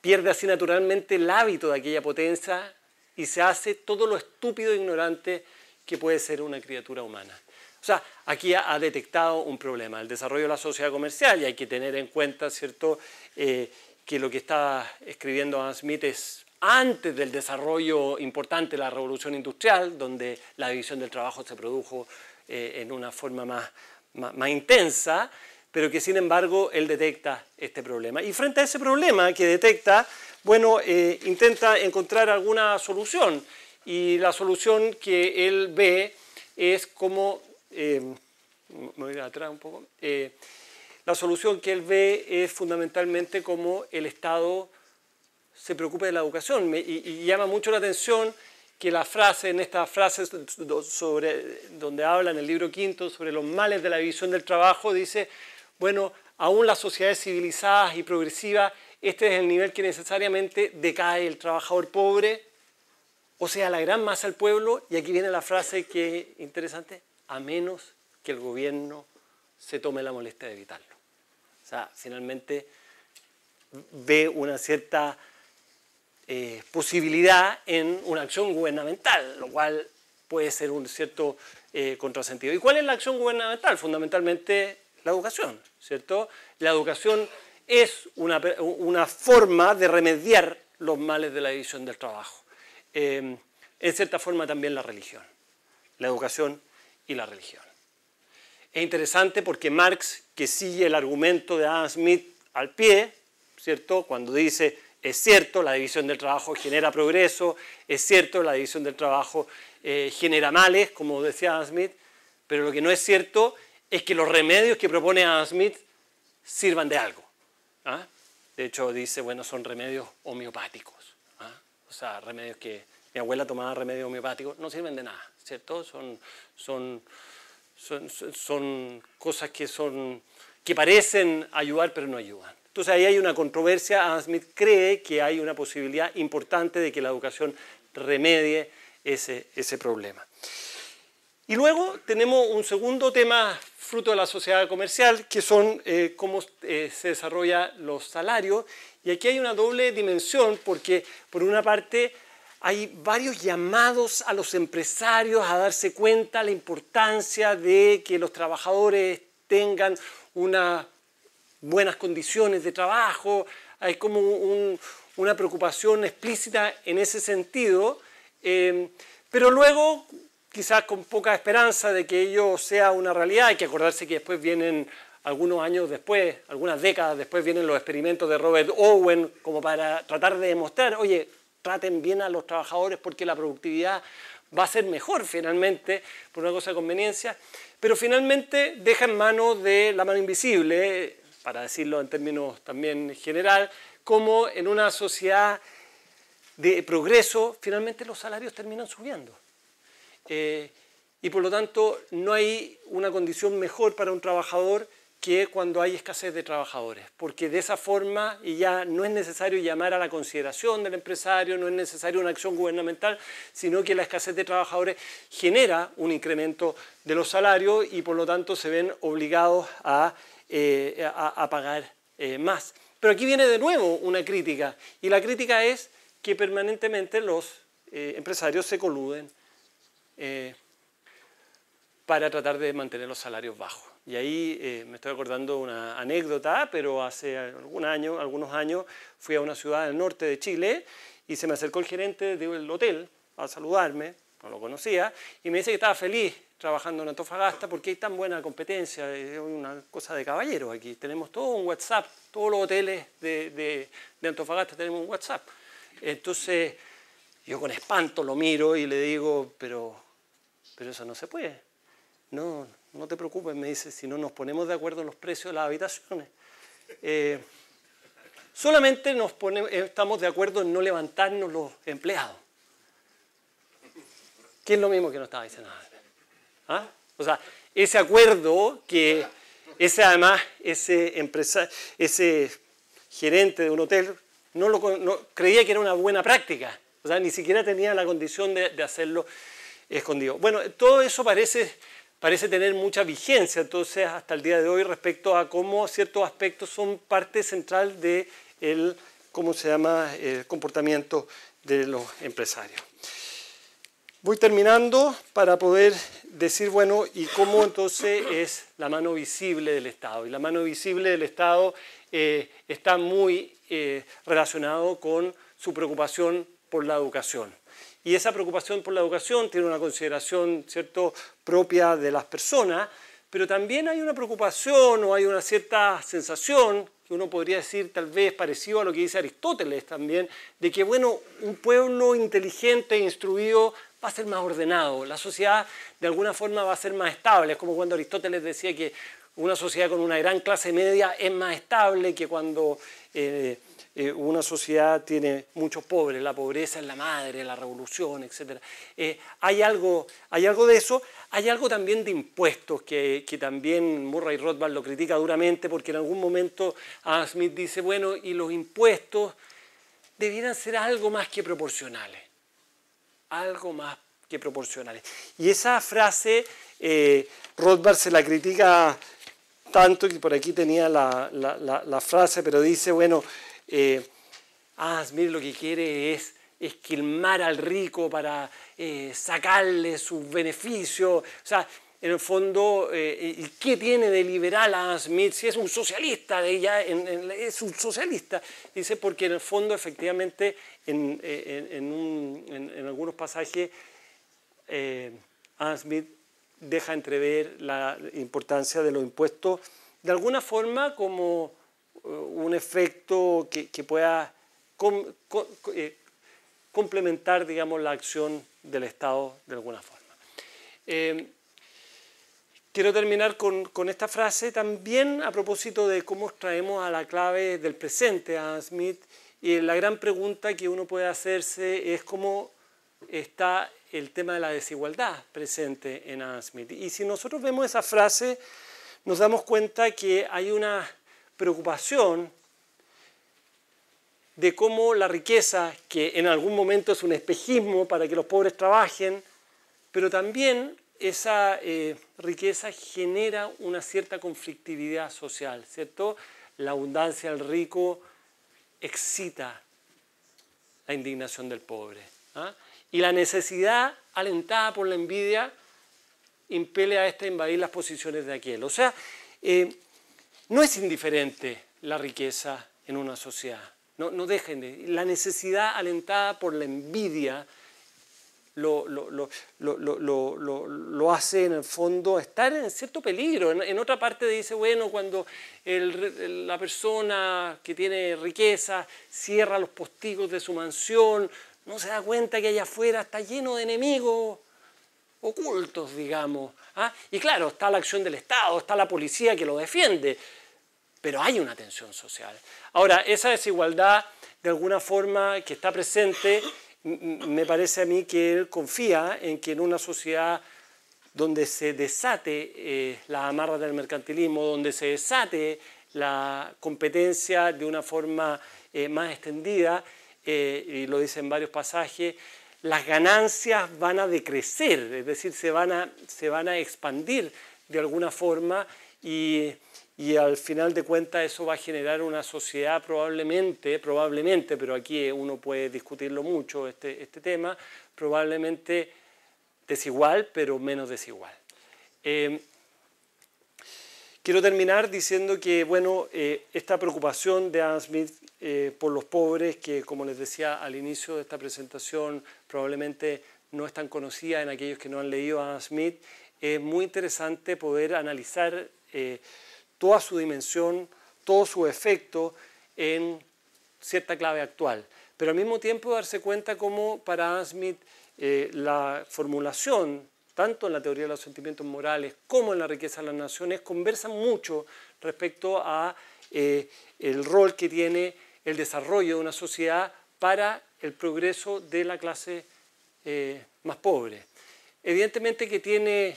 Pierde así naturalmente el hábito de aquella potencia y se hace todo lo estúpido e ignorante que puede ser una criatura humana. O sea, aquí ha, detectado un problema, el desarrollo de la sociedad comercial, y hay que tener en cuenta, ¿cierto?, eh, que lo que está escribiendo Adam Smith es antes del desarrollo importante de la revolución industrial, donde la división del trabajo se produjo eh, en una forma más, más, intensa, pero que sin embargo él detecta este problema. Y frente a ese problema que detecta, bueno, eh, intenta encontrar alguna solución. Y la solución que él ve es como... Eh, atrás un poco, eh, la solución que él ve es fundamentalmente como el Estado se preocupa de la educación. y, llama mucho la atención que la frase, en esta frase donde habla en el libro quinto sobre los males de la división del trabajo, dice, bueno, aún las sociedades civilizadas y progresivas, este es el nivel que necesariamente decae el trabajador pobre, o sea, la gran masa del pueblo, y aquí viene la frase que es interesante, a menos que el gobierno se tome la molestia de evitarlo. O sea, finalmente ve una cierta eh, posibilidad en una acción gubernamental, lo cual puede ser un cierto eh, contrasentido. ¿Y cuál es la acción gubernamental? Fundamentalmente la educación, ¿cierto? La educación es una, forma de remediar los males de la división del trabajo. Eh, en cierta forma también la religión. La educación y la religión. Es interesante porque Marx, que sigue el argumento de Adam Smith al pie, ¿cierto? Cuando dice, es cierto, la división del trabajo genera progreso, es cierto, la división del trabajo eh, genera males, como decía Adam Smith, pero lo que no es cierto es que los remedios que propone Adam Smith sirvan de algo. ¿ah? De hecho, dice, bueno, son remedios homeopáticos, ¿ah? o sea, remedios que mi abuela tomaba remedios homeopáticos, no sirven de nada. Son, son, cosas que, son, que parecen ayudar pero no ayudan. Entonces ahí hay una controversia. Adam Smith cree que hay una posibilidad importante de que la educación remedie ese, problema. Y luego tenemos un segundo tema fruto de la sociedad comercial, que son eh, cómo eh, se desarrollan los salarios. Y aquí hay una doble dimensión, porque por una parte hay varios llamados a los empresarios a darse cuenta de la importancia de que los trabajadores tengan unas buenas condiciones de trabajo. Hay como una preocupación explícita en ese sentido, em, pero luego quizás con poca esperanza de que ello sea una realidad. Hay que acordarse que después vienen algunos años después, algunas décadas después vienen los experimentos de Robert Owen como para tratar de demostrar, oye, traten bien a los trabajadores porque la productividad va a ser mejor finalmente, por una cosa de conveniencia, pero finalmente deja en manos de la mano invisible, para decirlo en términos también general, como en una sociedad de progreso, finalmente los salarios terminan subiendo. Eh, y por lo tanto, no hay una condición mejor para un trabajador que cuando hay escasez de trabajadores, porque de esa forma ya no es necesario llamar a la consideración del empresario, no es necesario una acción gubernamental, sino que la escasez de trabajadores genera un incremento de los salarios y por lo tanto se ven obligados a, eh, pagar eh, más. Pero aquí viene de nuevo una crítica, y la crítica es que permanentemente los eh, empresarios se coluden para tratar de mantener los salarios bajos. Y ahí eh, me estoy acordando una anécdota, pero hace algún año, algunos años fui a una ciudad del norte de Chile y se me acercó el gerente del hotel a saludarme, no lo conocía, y me dice que estaba feliz trabajando en Antofagasta porque hay tan buena competencia, es una cosa de caballero aquí. Tenemos todo un WhatsApp, todos los hoteles de, de, de Antofagasta tenemos un WhatsApp. Entonces yo con espanto lo miro y le digo, pero, pero eso no se puede. No, no te preocupes, me dice, si no nos ponemos de acuerdo en los precios de las habitaciones. Eh, solamente nos eh, estamos de acuerdo en no levantarnos los empleados. ¿Qué es lo mismo que no estaba diciendo nada. ¿Ah? O sea, ese acuerdo que ese además, ese empresa ese gerente de un hotel no lo creía que era una buena práctica. O sea, ni siquiera tenía la condición de hacerlo escondido. Bueno, todo eso parece parece tener mucha vigencia entonces hasta el día de hoy respecto a cómo ciertos aspectos son parte central de ¿cómo se llama? el comportamiento de los empresarios. Voy terminando para poder decir, bueno, ¿y cómo entonces es la mano visible del Estado? Y la mano visible del Estado eh, está muy eh, relacionado con su preocupación por la educación y esa preocupación por la educación tiene una consideración cierto propia de las personas, pero también hay una preocupación o hay una cierta sensación que uno podría decir tal vez parecido a lo que dice Aristóteles también, de que bueno, un pueblo inteligente e instruido va a ser más ordenado, la sociedad de alguna forma va a ser más estable, es como cuando Aristóteles decía que una sociedad con una gran clase media es más estable que cuando eh, eh, una sociedad tiene muchos pobres, la pobreza es la madre, la revolución, etc. Eh, hay, algo, hay algo de eso, hay algo también de impuestos, que, también Murray Rothbard lo critica duramente, porque en algún momento Adam Smith dice, bueno, y los impuestos debieran ser algo más que proporcionales, algo más que proporcionales. Y esa frase, eh, Rothbard se la critica tanto que por aquí tenía la, la frase, pero dice, bueno, eh, Smith ah, lo que quiere es esquilmar al rico para eh, sacarle sus beneficios. O sea, en el fondo, eh, ¿qué tiene de liberal A. Smith? Si es un socialista, ella es un socialista. Dice, porque en el fondo, efectivamente, en, eh, algunos pasajes, eh, Smith deja entrever la importancia de los impuestos, de alguna forma como eh, un efecto que, pueda eh, complementar, digamos, la acción del Estado de alguna forma. Eh, quiero terminar con, esta frase también a propósito de cómo traemos a la clave del presente a Smith. Y la gran pregunta que uno puede hacerse es cómo está el tema de la desigualdad presente en Adam Smith. Y si nosotros vemos esa frase, nos damos cuenta que hay una preocupación de cómo la riqueza, que en algún momento es un espejismo para que los pobres trabajen, pero también esa eh, riqueza genera una cierta conflictividad social, ¿cierto? La abundancia del rico excita la indignación del pobre. ¿ah? Y la necesidad, alentada por la envidia, impele a esta invadir las posiciones de aquel. O sea, eh, no es indiferente la riqueza en una sociedad. No, dejen de. La necesidad alentada por la envidia lo, hace en el fondo estar en cierto peligro. En, otra parte dice, bueno, cuando la persona que tiene riqueza cierra los postigos de su mansión, no se da cuenta que allá afuera está lleno de enemigos ocultos, digamos. ¿ah? Y claro, está la acción del Estado, está la policía que lo defiende, pero hay una tensión social. Ahora, esa desigualdad, de alguna forma, que está presente, me parece a mí que él confía en que en una sociedad donde se desate eh, la amarra del mercantilismo, donde se desate la competencia de una forma eh, más extendida, eh, y lo en varios pasajes, las ganancias van a decrecer, es decir, se van a, se van a expandir de alguna forma y, al final de cuentas eso va a generar una sociedad probablemente, probablemente, pero aquí uno puede discutirlo mucho este, este tema, probablemente desigual, pero menos desigual. Eh, quiero terminar diciendo que, bueno, eh, esta preocupación de Adam Smith eh, por los pobres, que como les decía al inicio de esta presentación, probablemente no es tan conocida en aquellos que no han leído a Smith, es muy interesante poder analizar eh, toda su dimensión, todo su efecto en cierta clave actual. Pero al mismo tiempo darse cuenta cómo para Adam Smith eh, la formulación, tanto en la teoría de los sentimientos morales como en la riqueza de las naciones, conversa mucho respecto a el rol que tiene el desarrollo de una sociedad para el progreso de la clase eh, más pobre. Evidentemente que tiene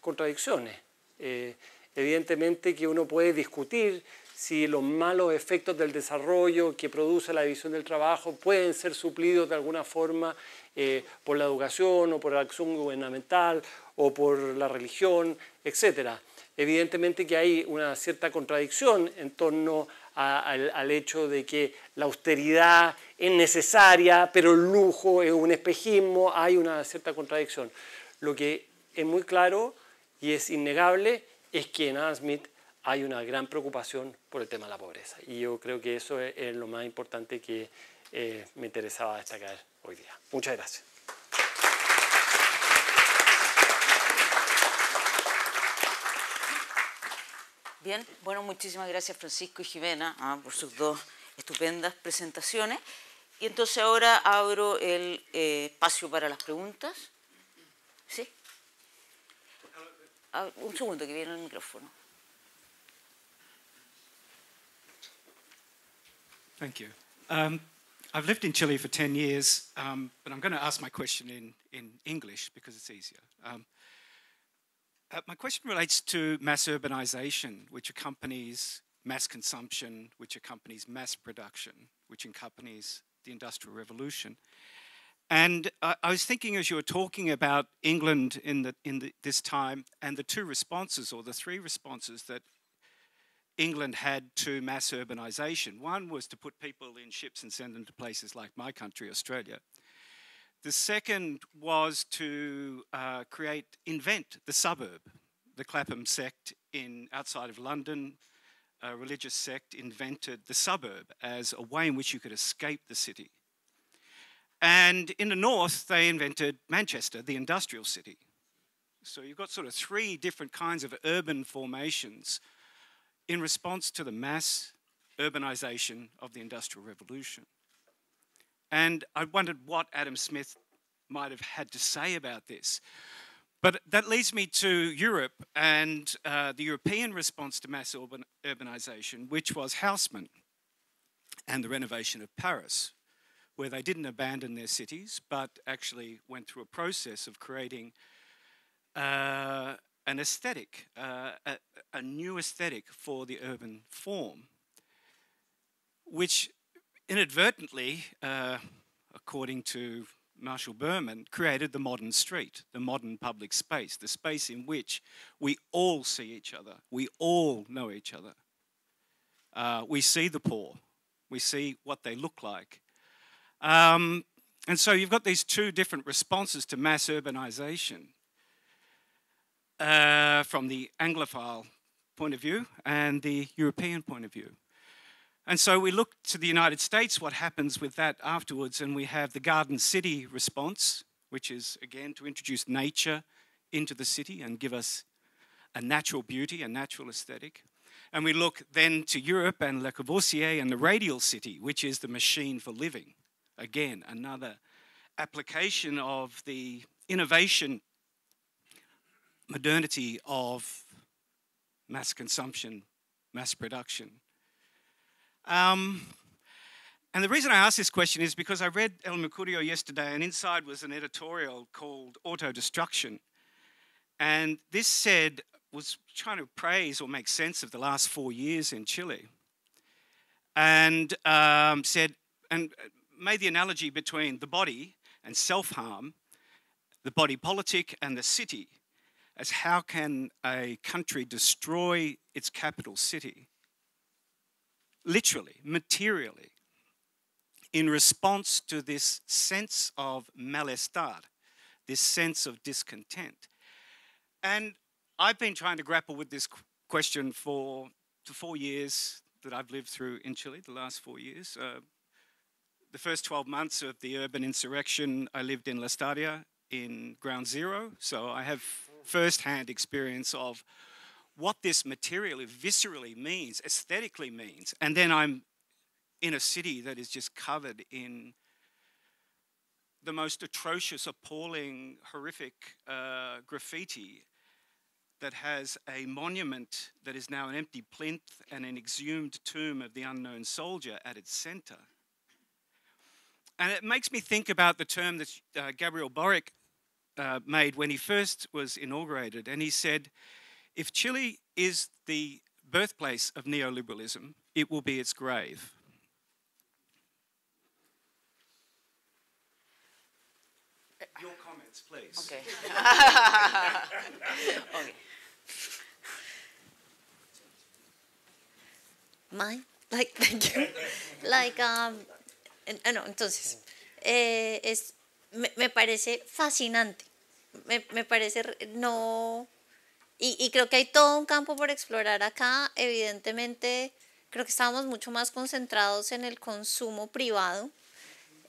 contradicciones, eh, evidentemente que uno puede discutir si los malos efectos del desarrollo que produce la división del trabajo pueden ser suplidos de alguna forma eh, por la educación o por la acción gubernamental o por la religión, etc. Evidentemente que hay una cierta contradicción en torno a al, al, hecho de que la austeridad es necesaria, pero el lujo es un espejismo, hay una cierta contradicción. Lo que es muy claro y es innegable es que en Adam Smith hay una gran preocupación por el tema de la pobreza. Y yo creo que eso es, lo más importante que eh, me interesaba destacar hoy día. Muchas gracias. Bien, bueno, muchísimas gracias Francisco y Jimena ah, por sus dos estupendas presentaciones. Y entonces ahora abro el eh, espacio para las preguntas. ¿Sí? Ah, un segundo que viene el micrófono. Thank you. Um, I've lived in Chile for 10 years, um, but I'm going to ask my question in, in English because it's easier. Um, Uh, my question relates to mass urbanization, which accompanies mass consumption, which accompanies mass production, which accompanies the Industrial Revolution. And uh, I was thinking as you were talking about England in, the, in the, this time and the two responses or the three responses that England had to mass urbanisation. One was to put people in ships and send them to places like my country, Australia, the second was to uh, create, invent the suburb, the Clapham sect in outside of London, a religious sect invented the suburb as a way in which you could escape the city. And in the north, they invented Manchester, the industrial city. So you've got sort of three different kinds of urban formations in response to the mass urbanization of the Industrial Revolution. And I wondered what Adam Smith might have had to say about this. But that leads me to Europe and uh, the European response to mass urban, urbanisation, which was Haussmann and the renovation of Paris, where they didn't abandon their cities but actually went through a process of creating uh, an aesthetic, uh, a, a new aesthetic for the urban form, which inadvertently, uh, according to Marshall Berman, created the modern street, the modern public space, the space in which we all see each other, we all know each other. Uh, we see the poor, we see what they look like. Um, and so you've got these two different responses to mass urbanization uh, from the Anglophile point of view and the European point of view. And so we look to the United States, what happens with that afterwards, and we have the Garden City response, which is again to introduce nature into the city and give us a natural beauty, a natural aesthetic. And we look then to Europe and Le Corbusier and the radial city, which is the machine for living. Again, another application of the innovation, modernity of mass consumption, mass production. Um, and the reason I ask this question is because I read El Mercurio yesterday, and inside was an editorial called Auto Destruction. And this said, was trying to praise or make sense of the last four years in Chile. And um, said, and made the analogy between the body and self harm, the body politic and the city, as how can a country destroy its capital city? literally, materially, in response to this sense of malestar, this sense of discontent. And I've been trying to grapple with this question for the four years that I've lived through in Chile, the last four years. Uh, the first 12 months of the urban insurrection, I lived in La Stadia in ground zero, so I have firsthand experience of what this materially, viscerally means, aesthetically means. And then I'm in a city that is just covered in the most atrocious, appalling, horrific uh, graffiti that has a monument that is now an empty plinth and an exhumed tomb of the unknown soldier at its center. And it makes me think about the term that uh, Gabriel Boric uh, made when he first was inaugurated, and he said, if Chile is the birthplace of neoliberalism, it will be its grave. Your comments, please. Okay. okay. Mine? Like, thank you. like, um, ah, no, entonces, eh, es, me, me, parece fascinante. Me, me parece, no, Y, creo que hay todo un campo por explorar acá. Evidentemente, creo que estábamos mucho más concentrados en el consumo privado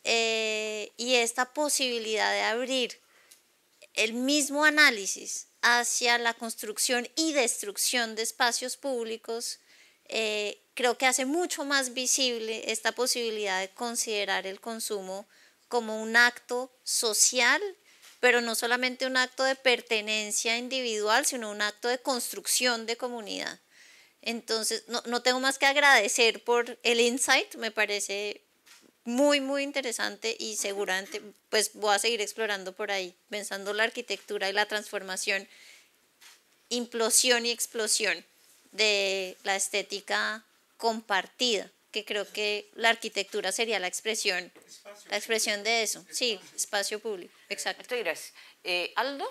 eh, y esta posibilidad de abrir el mismo análisis hacia la construcción y destrucción de espacios públicos, eh, creo que hace mucho más visible esta posibilidad de considerar el consumo como un acto social pero no solamente un acto de pertenencia individual, sino un acto de construcción de comunidad. Entonces, no, no tengo más que agradecer por el insight, me parece muy, muy interesante y seguramente pues voy a seguir explorando por ahí, pensando la arquitectura y la transformación, implosión y explosión de la estética compartida que creo que la arquitectura sería la expresión, la expresión de eso. Sí, espacio público, exacto. Muchas gracias. Eh, Aldo.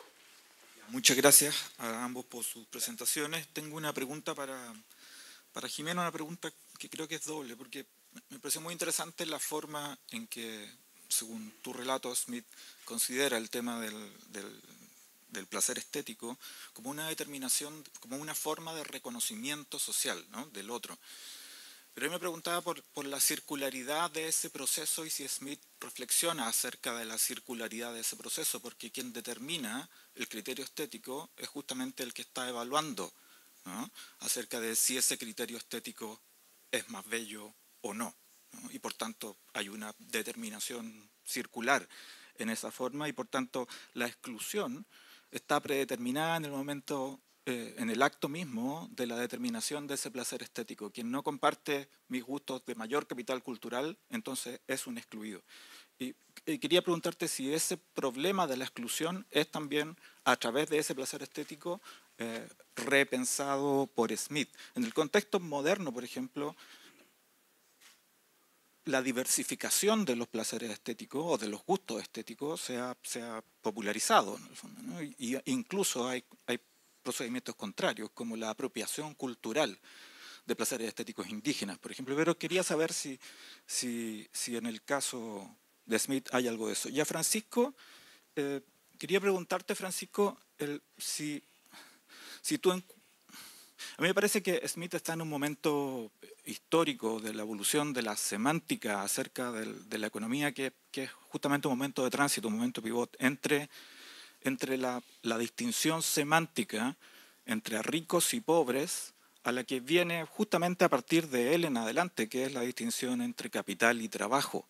Muchas gracias a ambos por sus presentaciones. Tengo una pregunta para, para Jimena, una pregunta que creo que es doble, porque me pareció muy interesante la forma en que, según tu relato, Smith considera el tema del, del, del placer estético como una determinación, como una forma de reconocimiento social ¿no? del otro. Pero yo me preguntaba por, la circularidad de ese proceso y si Smith reflexiona acerca de la circularidad de ese proceso, porque quien determina el criterio estético es justamente el que está evaluando acerca de si ese criterio estético es más bello o no. ¿no? Y por tanto hay una determinación circular en esa forma y por tanto la exclusión está predeterminada en el momento eh, en el acto mismo de la determinación de ese placer estético. Quien no comparte mis gustos de mayor capital cultural, entonces es un excluido. Y, quería preguntarte si ese problema de la exclusión es también a través de ese placer estético eh, repensado por Smith. En el contexto moderno, por ejemplo, la diversificación de los placeres estéticos o de los gustos estéticos se ha, se ha popularizado en el fondo. incluso hay, hay procedimientos contrarios, como la apropiación cultural de placeres estéticos indígenas, por ejemplo. Pero quería saber si, si, si en el caso de Smith hay algo de eso. ya Francisco, eh, quería preguntarte, Francisco, si, si tú... a mí me parece que Smith está en un momento histórico de la evolución de la semántica acerca de la economía, que, que es justamente un momento de tránsito, un momento pivot entre entre la, distinción semántica entre ricos y pobres, a la que viene justamente a partir de él en adelante, que es la distinción entre capital y trabajo,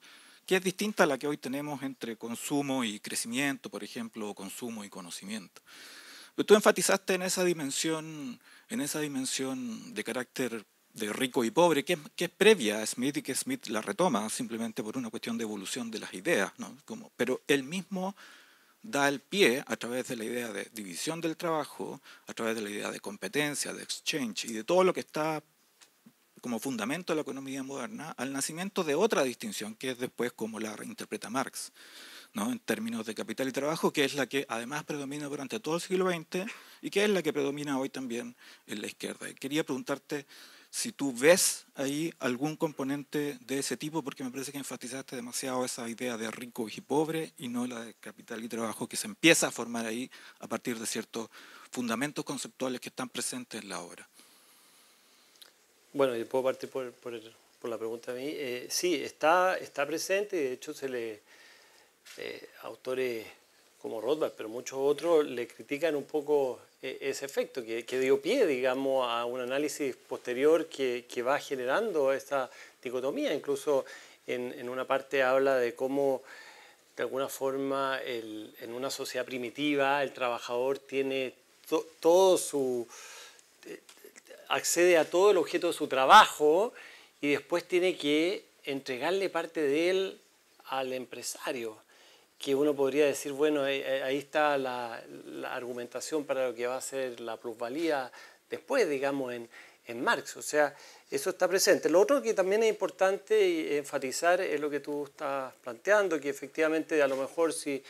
que es distinta a la que hoy tenemos entre consumo y crecimiento, por ejemplo, o consumo y conocimiento. Pero tú enfatizaste en esa dimensión, en esa dimensión de carácter de rico y pobre, que es, previa a Smith y que Smith la retoma simplemente por una cuestión de evolución de las ideas, ¿no? Como, pero el mismo da el pie a través de la idea de división del trabajo, a través de la idea de competencia, de exchange y de todo lo que está como fundamento de la economía moderna al nacimiento de otra distinción que es después como la reinterpreta Marx, ¿no? en términos de capital y trabajo, que es la que además predomina durante todo el siglo XX y que es la que predomina hoy también en la izquierda. quería preguntarte si tú ves ahí algún componente de ese tipo, porque me parece que enfatizaste demasiado esa idea de rico y pobre y no la de capital y trabajo que se empieza a formar ahí a partir de ciertos fundamentos conceptuales que están presentes en la obra. Bueno, y puedo partir por, la pregunta a mí. Eh, sí, está, está presente y de hecho se le eh, autores como Rothbard, pero muchos otros le critican un poco e, ese efecto, que, dio pie, digamos, a un análisis posterior que, va generando esta dicotomía. Incluso en, una parte habla de cómo, de alguna forma, en una sociedad primitiva, el trabajador tiene todo su... Eh, accede a todo el objeto de su trabajo y después tiene que entregarle parte de él al empresario que uno podría decir, bueno, ahí está la, argumentación para lo que va a ser la plusvalía después, digamos, en, en Marx. O sea, eso está presente. Lo otro que también es importante enfatizar es lo que tú estás planteando, que efectivamente a lo mejor si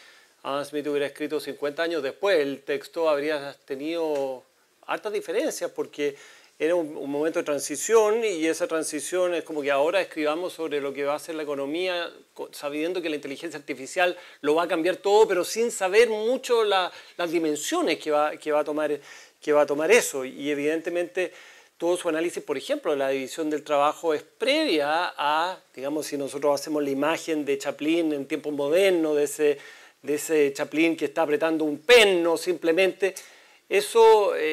Adam Smith hubiera escrito 50 años después, el texto habría tenido hartas diferencias, porque era un, momento de transición y esa transición es como que ahora escribamos sobre lo que va a ser la economía, sabiendo que la inteligencia artificial lo va a cambiar todo, pero sin saber mucho las dimensiones que va, que, va a tomar, que va a tomar eso. Y evidentemente todo su análisis, por ejemplo, la división del trabajo es previa a, digamos, si nosotros hacemos la imagen de Chaplin en tiempo moderno, de ese, de ese Chaplin que está apretando un pen, no simplemente eso, eh,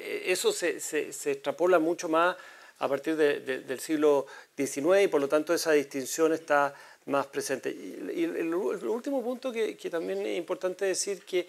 eh, eso se, se, extrapola mucho más a partir del siglo XIX y por lo tanto esa distinción está más presente. Y, el, último punto que, que, también es importante decir que,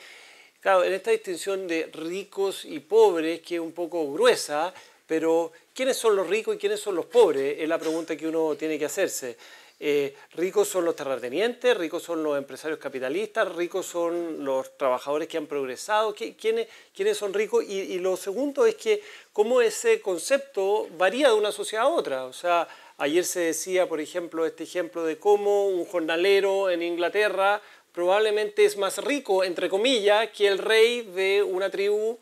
claro, en esta distinción de ricos y pobres, que es un poco gruesa, pero ¿quiénes son los ricos y quiénes son los pobres? Es la pregunta que uno tiene que hacerse. Eh, ricos son los terratenientes, ricos son los empresarios capitalistas, ricos son los trabajadores que han progresado, ¿quiénes, quiénes son ricos? Y, y, lo segundo es que cómo ese concepto varía de una sociedad a otra. O sea, ayer se decía, por ejemplo, este ejemplo de cómo un jornalero en Inglaterra probablemente es más rico, entre comillas, que el rey de una tribu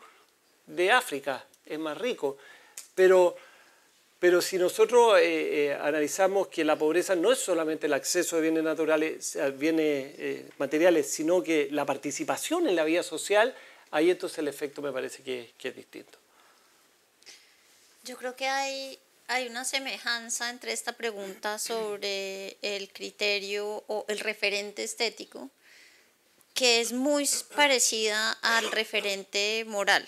de África, es más rico. Pero pero si nosotros eh, eh, analizamos que la pobreza no es solamente el acceso a bienes naturales, eh, bienes materiales, sino que la participación en la vida social, ahí entonces el efecto me parece que, es distinto. Yo creo que hay una semejanza entre esta pregunta sobre el criterio o el referente estético, que es muy parecida al referente moral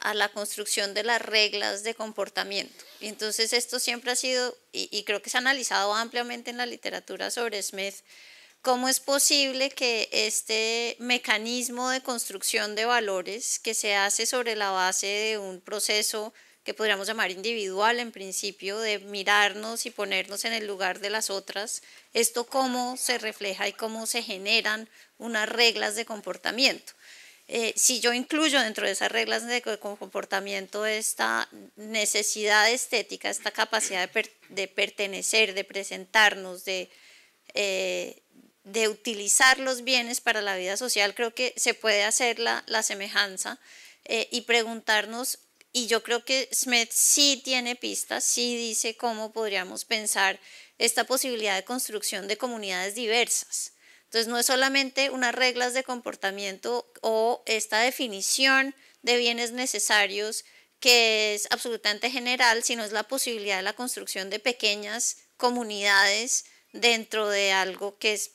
a la construcción de las reglas de comportamiento. entonces esto siempre ha sido, y, y, creo que se ha analizado ampliamente en la literatura sobre Smith, cómo es posible que este mecanismo de construcción de valores que se hace sobre la base de un proceso que podríamos llamar individual en principio, de mirarnos y ponernos en el lugar de las otras, esto cómo se refleja y cómo se generan unas reglas de comportamiento. Eh, si yo incluyo dentro de esas reglas de comportamiento esta necesidad estética, esta capacidad de, pertenecer, de presentarnos, eh, de, utilizar los bienes para la vida social, creo que se puede hacer la, semejanza eh, y preguntarnos, y yo creo que Smith sí tiene pistas, sí dice cómo podríamos pensar esta posibilidad de construcción de comunidades diversas entonces no es solamente unas reglas de comportamiento o esta definición de bienes necesarios que es absolutamente general, sino es la posibilidad de la construcción de pequeñas comunidades dentro de algo que es,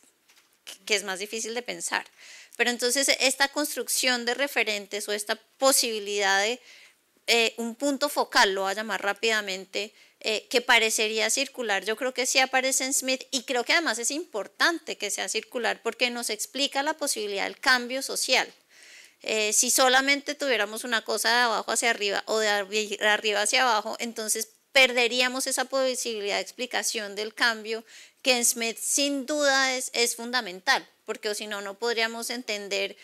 que es más difícil de pensar. Pero entonces esta construcción de referentes o esta posibilidad de eh, un punto focal, lo voy a llamar rápidamente, eh, que parecería circular. Yo creo que sí aparece en Smith y creo que además es importante que sea circular porque nos explica la posibilidad del cambio social. Eh, si solamente tuviéramos una cosa de abajo hacia arriba o de arriba hacia abajo, entonces perderíamos esa posibilidad de explicación del cambio que en Smith sin duda es, fundamental, porque si no, no podríamos entender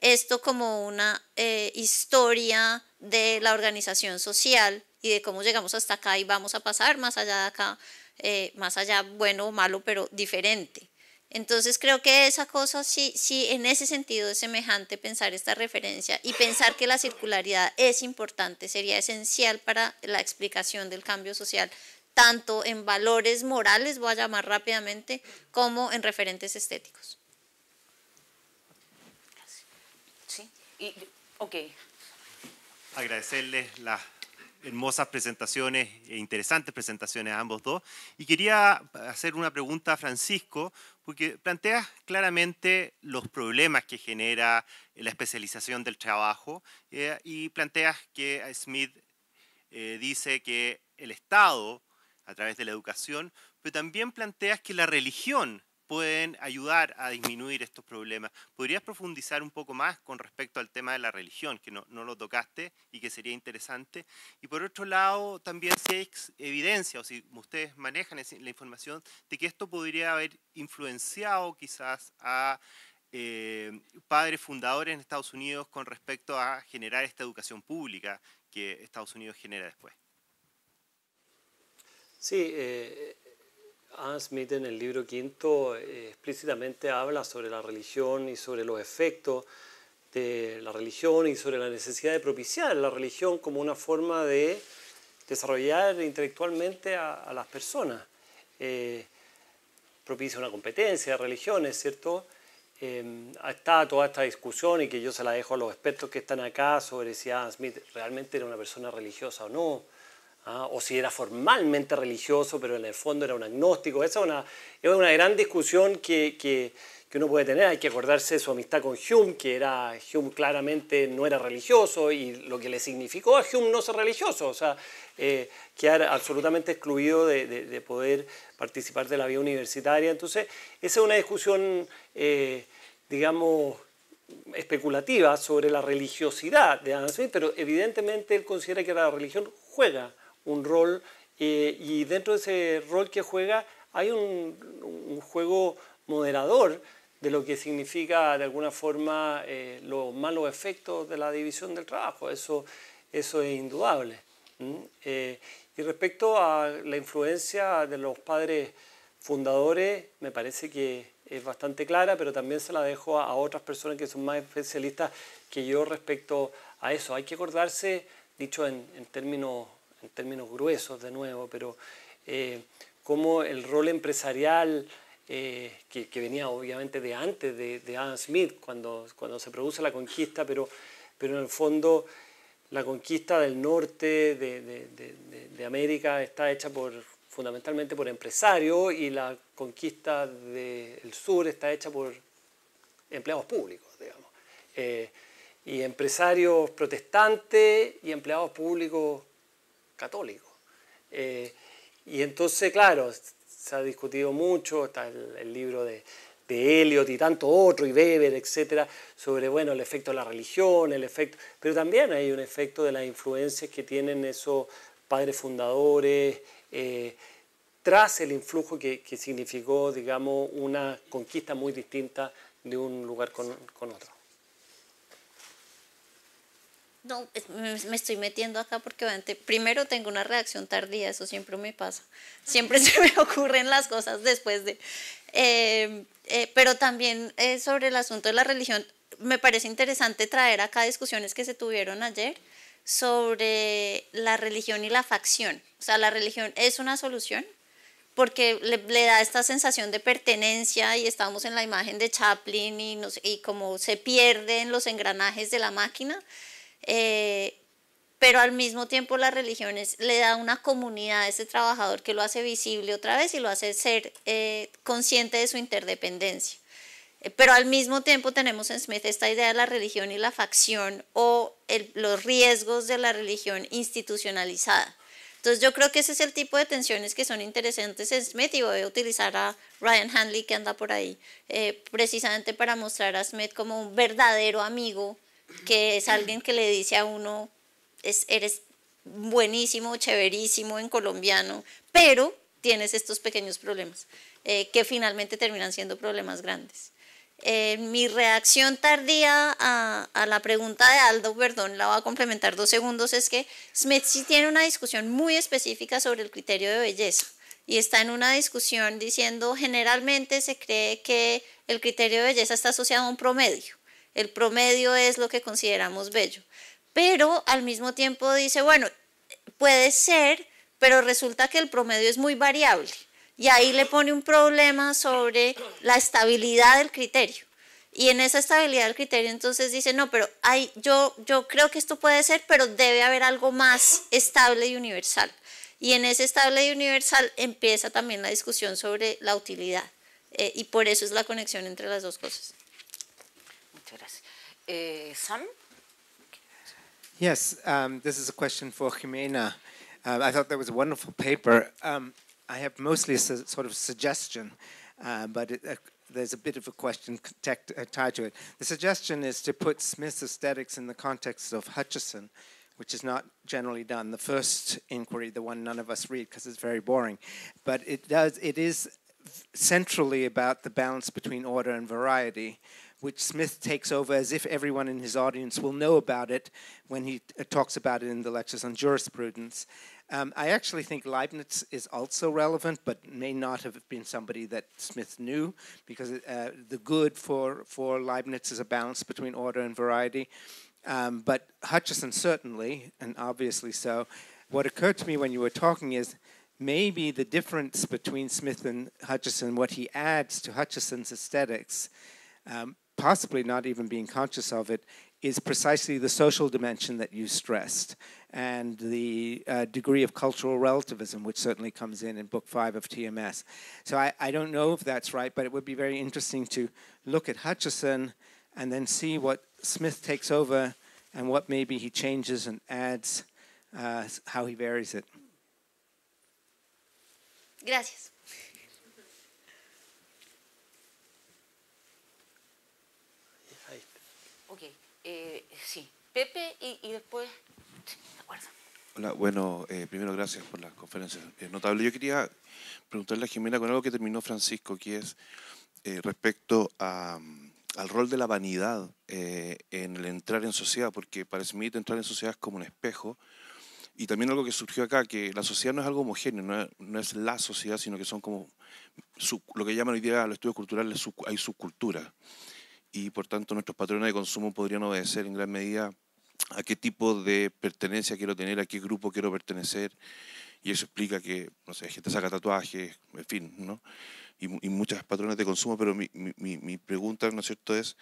esto como una eh, historia de la organización social y de cómo llegamos hasta acá y vamos a pasar más allá de acá, eh, más allá bueno o malo, pero diferente. Entonces creo que esa cosa sí, sí, en ese sentido es semejante pensar esta referencia y pensar que la circularidad es importante, sería esencial para la explicación del cambio social, tanto en valores morales, voy a llamar rápidamente, como en referentes estéticos. Sí, ok. Agradecerles la hermosas presentaciones e interesantes presentaciones a ambos dos. Y quería hacer una pregunta a Francisco, porque planteas claramente los problemas que genera la especialización del trabajo eh, y planteas que Smith eh, dice que el Estado, a través de la educación, pero también planteas que la religión pueden ayudar a disminuir estos problemas. ¿Podrías profundizar un poco más con respecto al tema de la religión, que no, lo tocaste y que sería interesante? Y por otro lado, también si hay evidencia o si ustedes manejan la información de que esto podría haber influenciado quizás a eh, padres fundadores en Estados Unidos con respecto a generar esta educación pública que Estados Unidos genera después. Sí, eh, Adam Smith en el libro quinto eh, explícitamente habla sobre la religión y sobre los efectos de la religión y sobre la necesidad de propiciar la religión como una forma de desarrollar intelectualmente a, las personas. Eh, propicia una competencia de religiones, ¿cierto? Em, está toda esta discusión y que yo se la dejo a los expertos que están acá sobre si Adam Smith realmente era una persona religiosa o no. ¿ah? o si era formalmente religioso, pero en el fondo era un agnóstico. Esa es una, es una gran discusión que, que, que, uno puede tener. Hay que acordarse de su amistad con Hume, que era, Hume claramente no era religioso y lo que le significó a Hume no ser religioso, o sea, eh, quedar absolutamente excluido de, de, poder participar de la vida universitaria. Entonces, esa es una discusión, eh, digamos, especulativa sobre la religiosidad de Adam Smith, pero evidentemente él considera que la religión juega un rol eh, y dentro de ese rol que juega hay un, juego moderador de lo que significa de alguna forma eh, los malos efectos de la división del trabajo. Eso, eso es indudable. Eh, y respecto a la influencia de los padres fundadores, me parece que es bastante clara, pero también se la dejo a, otras personas que son más especialistas que yo respecto a eso. Hay que acordarse, dicho en términos en términos gruesos de nuevo, pero eh, como el rol empresarial eh, que, venía obviamente de antes, de, de, Adam Smith, cuando, cuando se produce la conquista, pero, pero en el fondo la conquista del norte de, América está hecha por, fundamentalmente por empresarios y la conquista del sur está hecha por empleados públicos, digamos. Eh, y empresarios protestantes y empleados públicos católico. Eh, y entonces, claro, se ha discutido mucho, está el, libro de, de Eliot y tanto otro, y Weber, etcétera, sobre bueno, el efecto de la religión, el efecto. Pero también hay un efecto de las influencias que tienen esos padres fundadores, eh, tras el influjo que, significó, digamos, una conquista muy distinta de un lugar con otro no, me estoy metiendo acá porque obviamente primero tengo una reacción tardía, eso siempre me pasa, siempre se me ocurren las cosas después de... Eh, eh, pero también eh, sobre el asunto de la religión, me parece interesante traer acá discusiones que se tuvieron ayer sobre la religión y la facción. O sea, la religión es una solución porque le, da esta sensación de pertenencia y estamos en la imagen de Chaplin y, y como se pierden los engranajes de la máquina eh, pero al mismo tiempo las religiones le da una comunidad a ese trabajador que lo hace visible otra vez y lo hace ser eh, consciente de su interdependencia. Eh, pero al mismo tiempo tenemos en Smith esta idea de la religión y la facción o los riesgos de la religión institucionalizada. Entonces yo creo que ese es el tipo de tensiones que son interesantes en Smith y voy a utilizar a Ryan Hanley que anda por ahí precisamente para mostrar a Smith como un verdadero amigo que es alguien que le dice a uno, eres buenísimo, chéverísimo en colombiano, pero tienes estos pequeños problemas, eh, que finalmente terminan siendo problemas grandes. Eh, mi reacción tardía a, la pregunta de Aldo, perdón, la voy a complementar dos segundos, es que Smith sí tiene una discusión muy específica sobre el criterio de belleza y está en una discusión diciendo generalmente se cree que el criterio de belleza está asociado a un promedio el promedio es lo que consideramos bello. Pero al mismo tiempo dice, bueno, puede ser, pero resulta que el promedio es muy variable. Y ahí le pone un problema sobre la estabilidad del criterio. Y en esa estabilidad del criterio entonces dice, no, pero hay, yo, yo creo que esto puede ser, pero debe haber algo más estable y universal. Y en ese estable y universal empieza también la discusión sobre la utilidad. Eh, y por eso es la conexión entre las dos cosas. Eh, Sam? Yes, um, this is a question for Jimena. Uh, I thought that was a wonderful paper. Um, I have mostly a sort of suggestion, uh, but it, uh, there's a bit of a question uh, tied to it. The suggestion is to put Smith's aesthetics in the context of Hutcheson, which is not generally done. The first inquiry, the one none of us read because it's very boring, but it does. It is centrally about the balance between order and variety, which Smith takes over as if everyone in his audience will know about it when he uh, talks about it in the lectures on jurisprudence. Um, I actually think Leibniz is also relevant, but may not have been somebody that Smith knew, because uh, the good for, for Leibniz is a balance between order and variety. Um, but Hutcheson certainly, and obviously so. What occurred to me when you were talking is maybe the difference between Smith and Hutcheson, what he adds to Hutcheson's aesthetics, um, possibly not even being conscious of it, is precisely the social dimension that you stressed and the uh, degree of cultural relativism, which certainly comes in in Book 5 of TMS. So I, I don't know if that's right, but it would be very interesting to look at Hutchison and then see what Smith takes over and what maybe he changes and adds, uh, how he varies it. Gracias. Eh, sí, Pepe y, después... Hola, bueno, eh, primero gracias por las conferencia. Es notable. Yo quería preguntarle a Jimena con algo que terminó Francisco, que es eh, respecto al rol de la vanidad en el entrar en sociedad, porque para Smith entrar en sociedad es como un espejo. Y también algo que surgió acá, que la sociedad no es algo homogéneo, no es, la sociedad, sino que son como lo que llaman hoy día los estudios culturales, hay subculturas y por tanto nuestros patrones de consumo podrían obedecer en gran medida a qué tipo de pertenencia quiero tener, a qué grupo quiero pertenecer y eso explica que, no sé, gente saca tatuajes, en fin, ¿no? Y, muchas patrones de consumo, pero mi, mi, mi, pregunta, ¿no es cierto?, es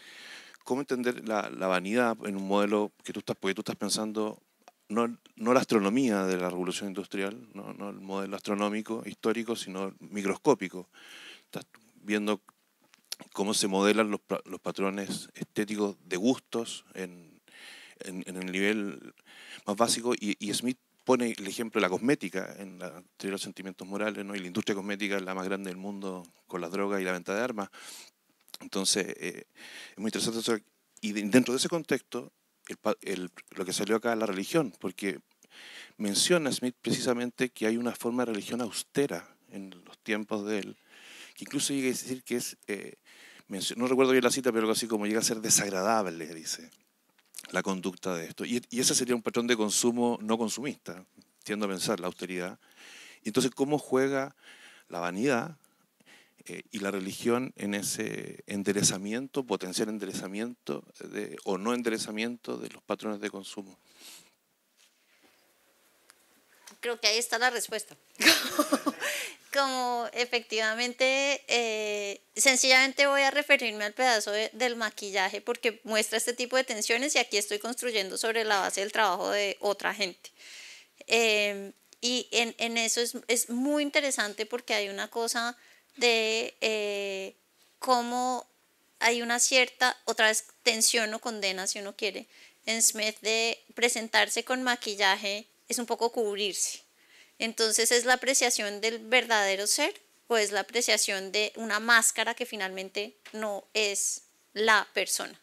cómo entender la, la, vanidad en un modelo que tú estás, porque tú estás pensando, no, no la astronomía de la revolución industrial, ¿no? no el modelo astronómico histórico, sino microscópico. Estás viendo cómo se modelan los, los patrones estéticos de gustos en, en, el nivel más básico. Y, Smith pone el ejemplo de la cosmética en la teoría de los sentimientos morales, ¿no? y la industria cosmética es la más grande del mundo con las drogas y la venta de armas. Entonces, eh, es muy interesante eso. Y dentro de ese contexto, lo que salió acá es la religión, porque menciona Smith precisamente que hay una forma de religión austera en los tiempos de él, que incluso llega a decir que es eh, no recuerdo bien la cita, pero algo así como llega a ser desagradable, dice, la conducta de esto. Y, ese sería un patrón de consumo no consumista, tiendo a pensar, la austeridad. entonces, ¿cómo juega la vanidad eh, y la religión en ese enderezamiento, potencial enderezamiento o no enderezamiento de los patrones de consumo? creo que ahí está la respuesta. Como, efectivamente, eh, sencillamente voy a referirme al pedazo del maquillaje porque muestra este tipo de tensiones y aquí estoy construyendo sobre la base del trabajo de otra gente. Em, y en, eso es, muy interesante porque hay una cosa de eh, cómo hay una cierta, otra vez, tensión o condena, si uno quiere, en Smith de presentarse con maquillaje es un poco cubrirse. Entonces es la apreciación del verdadero ser o es la apreciación de una máscara que finalmente no es la persona.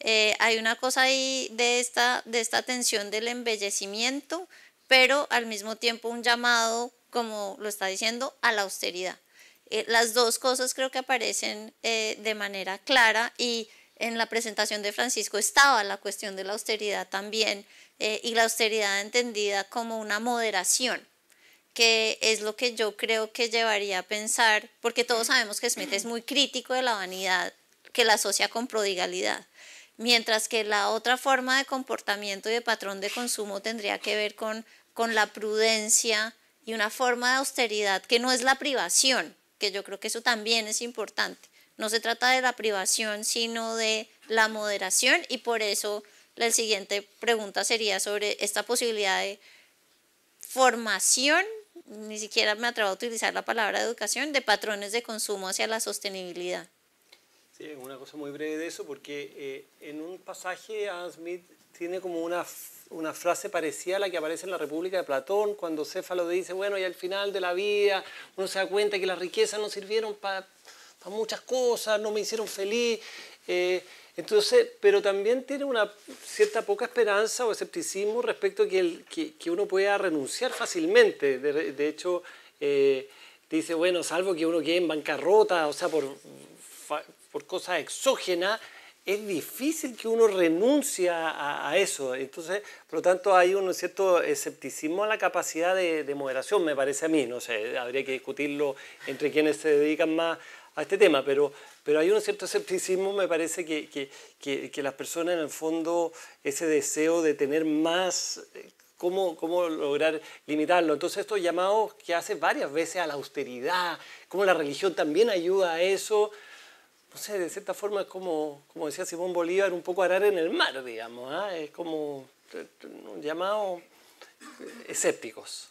Eh, hay una cosa ahí de esta, de tensión del embellecimiento, pero al mismo tiempo un llamado, como lo está diciendo, a la austeridad. Eh, las dos cosas creo que aparecen eh, de manera clara y en la presentación de Francisco estaba la cuestión de la austeridad también eh, y la austeridad entendida como una moderación que es lo que yo creo que llevaría a pensar, porque todos sabemos que Smith es muy crítico de la vanidad, que la asocia con prodigalidad, mientras que la otra forma de comportamiento y de patrón de consumo tendría que ver con la prudencia y una forma de austeridad que no es la privación, que yo creo que eso también es importante. No se trata de la privación, sino de la moderación y por eso la siguiente pregunta sería sobre esta posibilidad de formación, ni siquiera me atrevo a utilizar la palabra educación, de patrones de consumo hacia la sostenibilidad. Sí, una cosa muy breve de eso, porque eh, en un pasaje Adam Smith tiene como una, una, frase parecida a la que aparece en la República de Platón, cuando Céfalo dice, bueno, y al final de la vida uno se da cuenta que las riquezas no sirvieron para muchas cosas, no me hicieron feliz. Eh, entonces, pero también tiene una cierta poca esperanza o escepticismo respecto a que, que, uno pueda renunciar fácilmente. De, hecho, eh, dice, bueno, salvo que uno quede en bancarrota, o sea, por, cosas exógenas, es difícil que uno renuncie a, eso. Entonces, por lo tanto, hay un cierto escepticismo a la capacidad de, de, moderación, me parece a mí. No sé, habría que discutirlo entre quienes se dedican más a este tema, pero, pero hay un cierto escepticismo, me parece, que, que, que, las personas en el fondo, ese deseo de tener más, eh, cómo, cómo lograr limitarlo. Entonces estos llamados que hace varias veces a la austeridad, cómo la religión también ayuda a eso, no sé, de cierta forma es como, como decía Simón Bolívar, un poco arar en el mar, digamos, ¿ah? es como eh, un llamados eh, escépticos.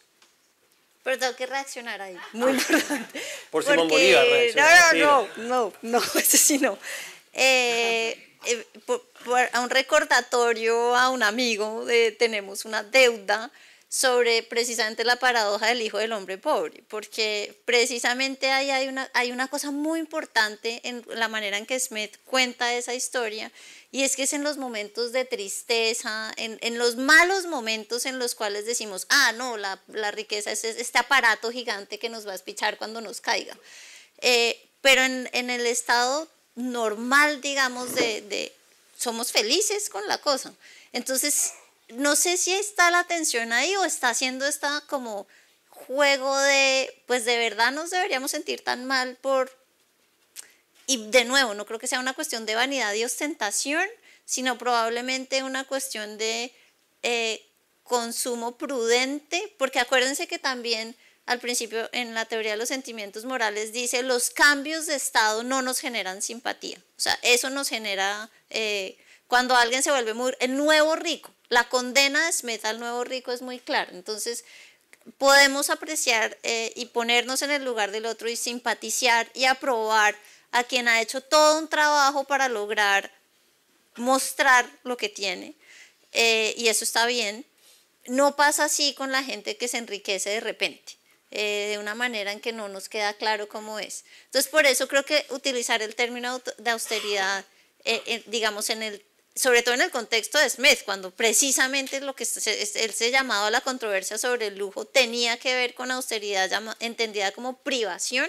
Pero tengo que reaccionar ahí, ah. muy importante. Por si porque... No, no, no, no, no, ese sí no. Eh, eh, a un recordatorio a un amigo, de, tenemos una deuda sobre precisamente la paradoja del hijo del hombre pobre, porque precisamente ahí hay una, hay una cosa muy importante en la manera en que Smith cuenta esa historia, y es que es en los momentos de tristeza, en, en los malos momentos en los cuales decimos, ah, no, la, la riqueza es, este aparato gigante que nos va a espichar cuando nos caiga. Eh, pero en, en, el estado normal, digamos, de, de somos felices con la cosa. Entonces, no sé si está la tensión ahí o está haciendo esta como juego de, pues de verdad nos deberíamos sentir tan mal por y de nuevo, no creo que sea una cuestión de vanidad y ostentación, sino probablemente una cuestión de eh, consumo prudente, porque acuérdense que también al principio en la teoría de los sentimientos morales dice los cambios de estado no nos generan simpatía. O sea, eso nos genera eh, cuando alguien se vuelve muy, el nuevo rico, la condena de Smith al nuevo rico es muy clara. Entonces, podemos apreciar eh, y ponernos en el lugar del otro y simpatizar y aprobar a quien ha hecho todo un trabajo para lograr mostrar lo que tiene. Eh, y eso está bien. No pasa así con la gente que se enriquece de repente. Eh, de una manera en que no nos queda claro cómo es. Entonces, por eso creo que utilizar el término de austeridad, eh, digamos, en el sobre todo en el contexto de Smith, cuando precisamente lo que se, él se llamaba la controversia sobre el lujo tenía que ver con austeridad entendida como privación,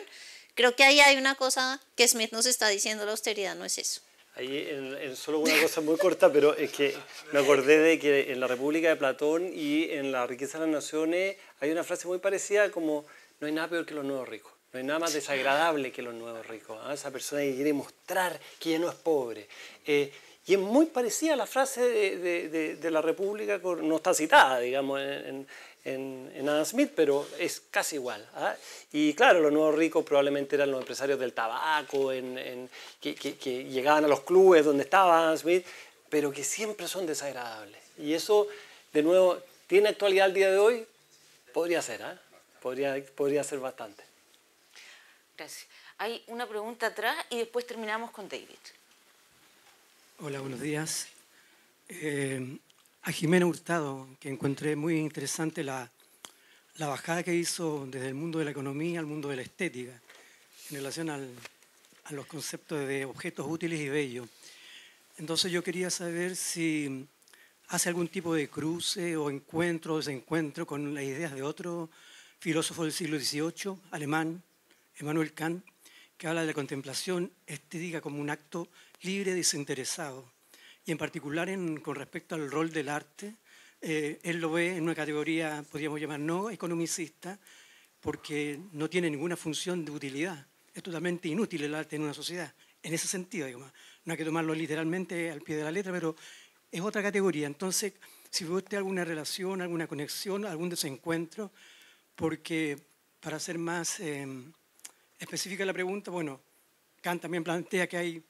Creo que ahí hay una cosa que Smith nos está diciendo, la austeridad no es eso. Ahí en, solo una cosa muy corta, pero es que me acordé de que en la República de Platón y en la riqueza de las naciones hay una frase muy parecida como no hay nada peor que los nuevos ricos, no hay nada más desagradable que los nuevos ricos, a ¿ah? esa persona que quiere mostrar que ya no es pobre. Eh, y es muy parecida a la frase de, de, de, la República, no está citada, digamos, en, en, Adam Smith, pero es casi igual. ¿ah? Y claro, los nuevos ricos probablemente eran los empresarios del tabaco, que, llegaban a los clubes donde estaba Adam Smith, pero que siempre son desagradables. Y eso, de nuevo, tiene actualidad al día de hoy, podría ser, ¿eh? podría, podría ser bastante. Gracias. Hay una pregunta atrás y después terminamos con David. Hola, buenos días. Eh, a Jimena Hurtado, que encontré muy interesante la, bajada que hizo desde el mundo de la economía al mundo de la estética, en relación a los conceptos de objetos útiles y bellos. Entonces yo quería saber si hace algún tipo de cruce o encuentro o desencuentro con las ideas de otro filósofo del siglo XVIII, alemán, Emmanuel Kant, que habla de la contemplación estética como un acto libre, y desinteresado y en particular con respecto al rol del arte, eh, él lo ve en una categoría, podríamos llamar, no economicista, porque no tiene ninguna función de utilidad. Es totalmente inútil el arte en una sociedad, en ese sentido, digamos. No hay que tomarlo literalmente al pie de la letra, pero es otra categoría. Entonces, si usted alguna relación, alguna conexión, algún desencuentro, porque para ser más eh, específica la pregunta, bueno, Kant también plantea que hay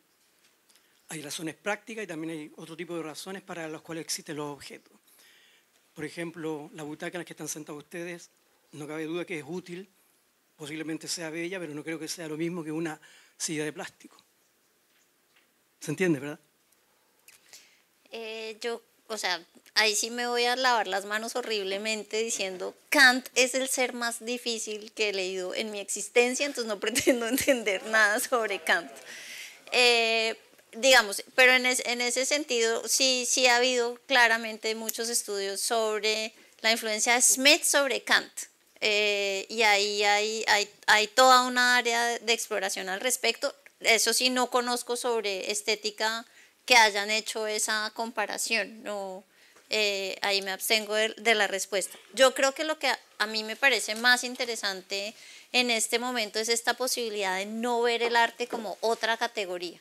hay razones prácticas y también hay otro tipo de razones para las cuales existen los objetos. Por ejemplo, la butaca en la que están sentados ustedes, no cabe duda que es útil, posiblemente sea bella, pero no creo que sea lo mismo que una silla de plástico. ¿Se entiende, verdad? Eh, yo, o sea, ahí sí me voy a lavar las manos horriblemente diciendo, Kant es el ser más difícil que he leído en mi existencia, entonces no pretendo entender nada sobre Kant. Eh, digamos, pero en, ese sentido sí, sí ha habido claramente muchos estudios sobre la influencia de Smith sobre Kant. Eh, y ahí hay, hay, toda una área de exploración al respecto. Eso sí, no conozco sobre estética que hayan hecho esa comparación. No, eh, ahí me abstengo de, la respuesta. Yo creo que lo que a mí me parece más interesante en este momento es esta posibilidad de no ver el arte como otra categoría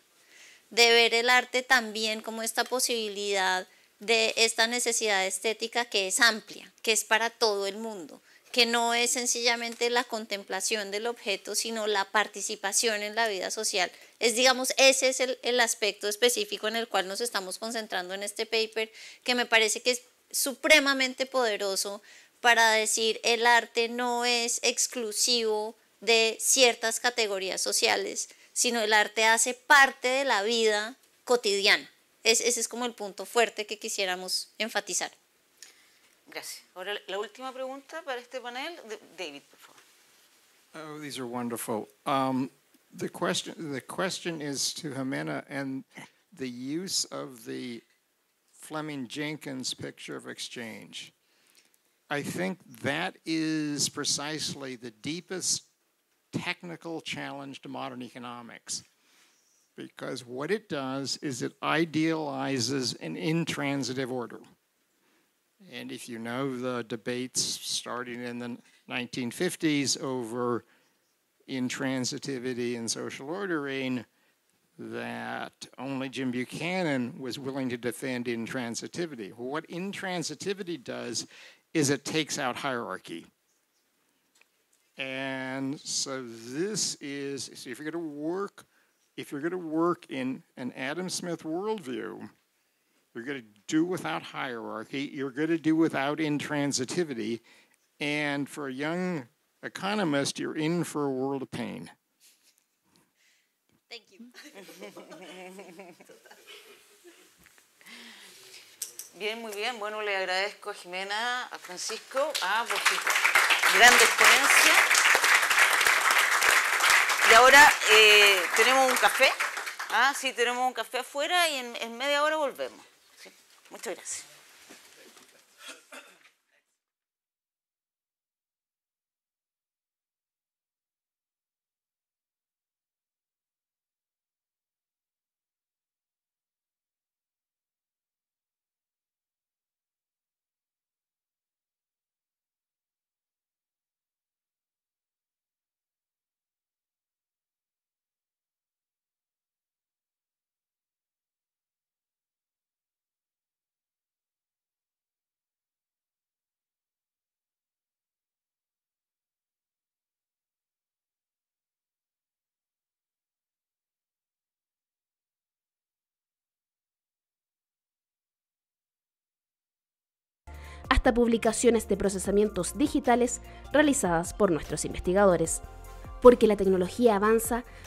de ver el arte también como esta posibilidad de esta necesidad estética que es amplia, que es para todo el mundo, que no es sencillamente la contemplación del objeto, sino la participación en la vida social. Es, digamos, ese es el, el aspecto específico en el cual nos estamos concentrando en este paper, que me parece que es supremamente poderoso para decir el arte no es exclusivo de ciertas categorías sociales, sino el arte hace parte de la vida cotidiana. ese es como el punto fuerte que quisiéramos enfatizar. Gracias. Ahora la última pregunta para este panel, David, por favor. Oh, these are wonderful. Um, the question the question is to Jimena and the use of the Fleming Jenkins picture of exchange. I think that is precisely the deepest technical challenge to modern economics because what it does is it idealizes an intransitive order. And if you know the debates starting in the 1950s over intransitivity and social ordering, that only Jim Buchanan was willing to defend intransitivity. What intransitivity does is it takes out hierarchy. And so this is, so if you're going to work, if you're going to work in an Adam Smith worldview, you're going to do without hierarchy, you're going to do without intransitivity, and for a young economist, you're in for a world of pain. Thank you. Bien, muy bien. Bueno, le agradezco a Jimena, a Francisco, a por Grande gran experiencia. Y ahora eh, tenemos un café. Ah, sí, tenemos un café afuera y en, media hora volvemos. Muchas gracias. hasta publicaciones de procesamientos digitales realizadas por nuestros investigadores. Porque la tecnología avanza,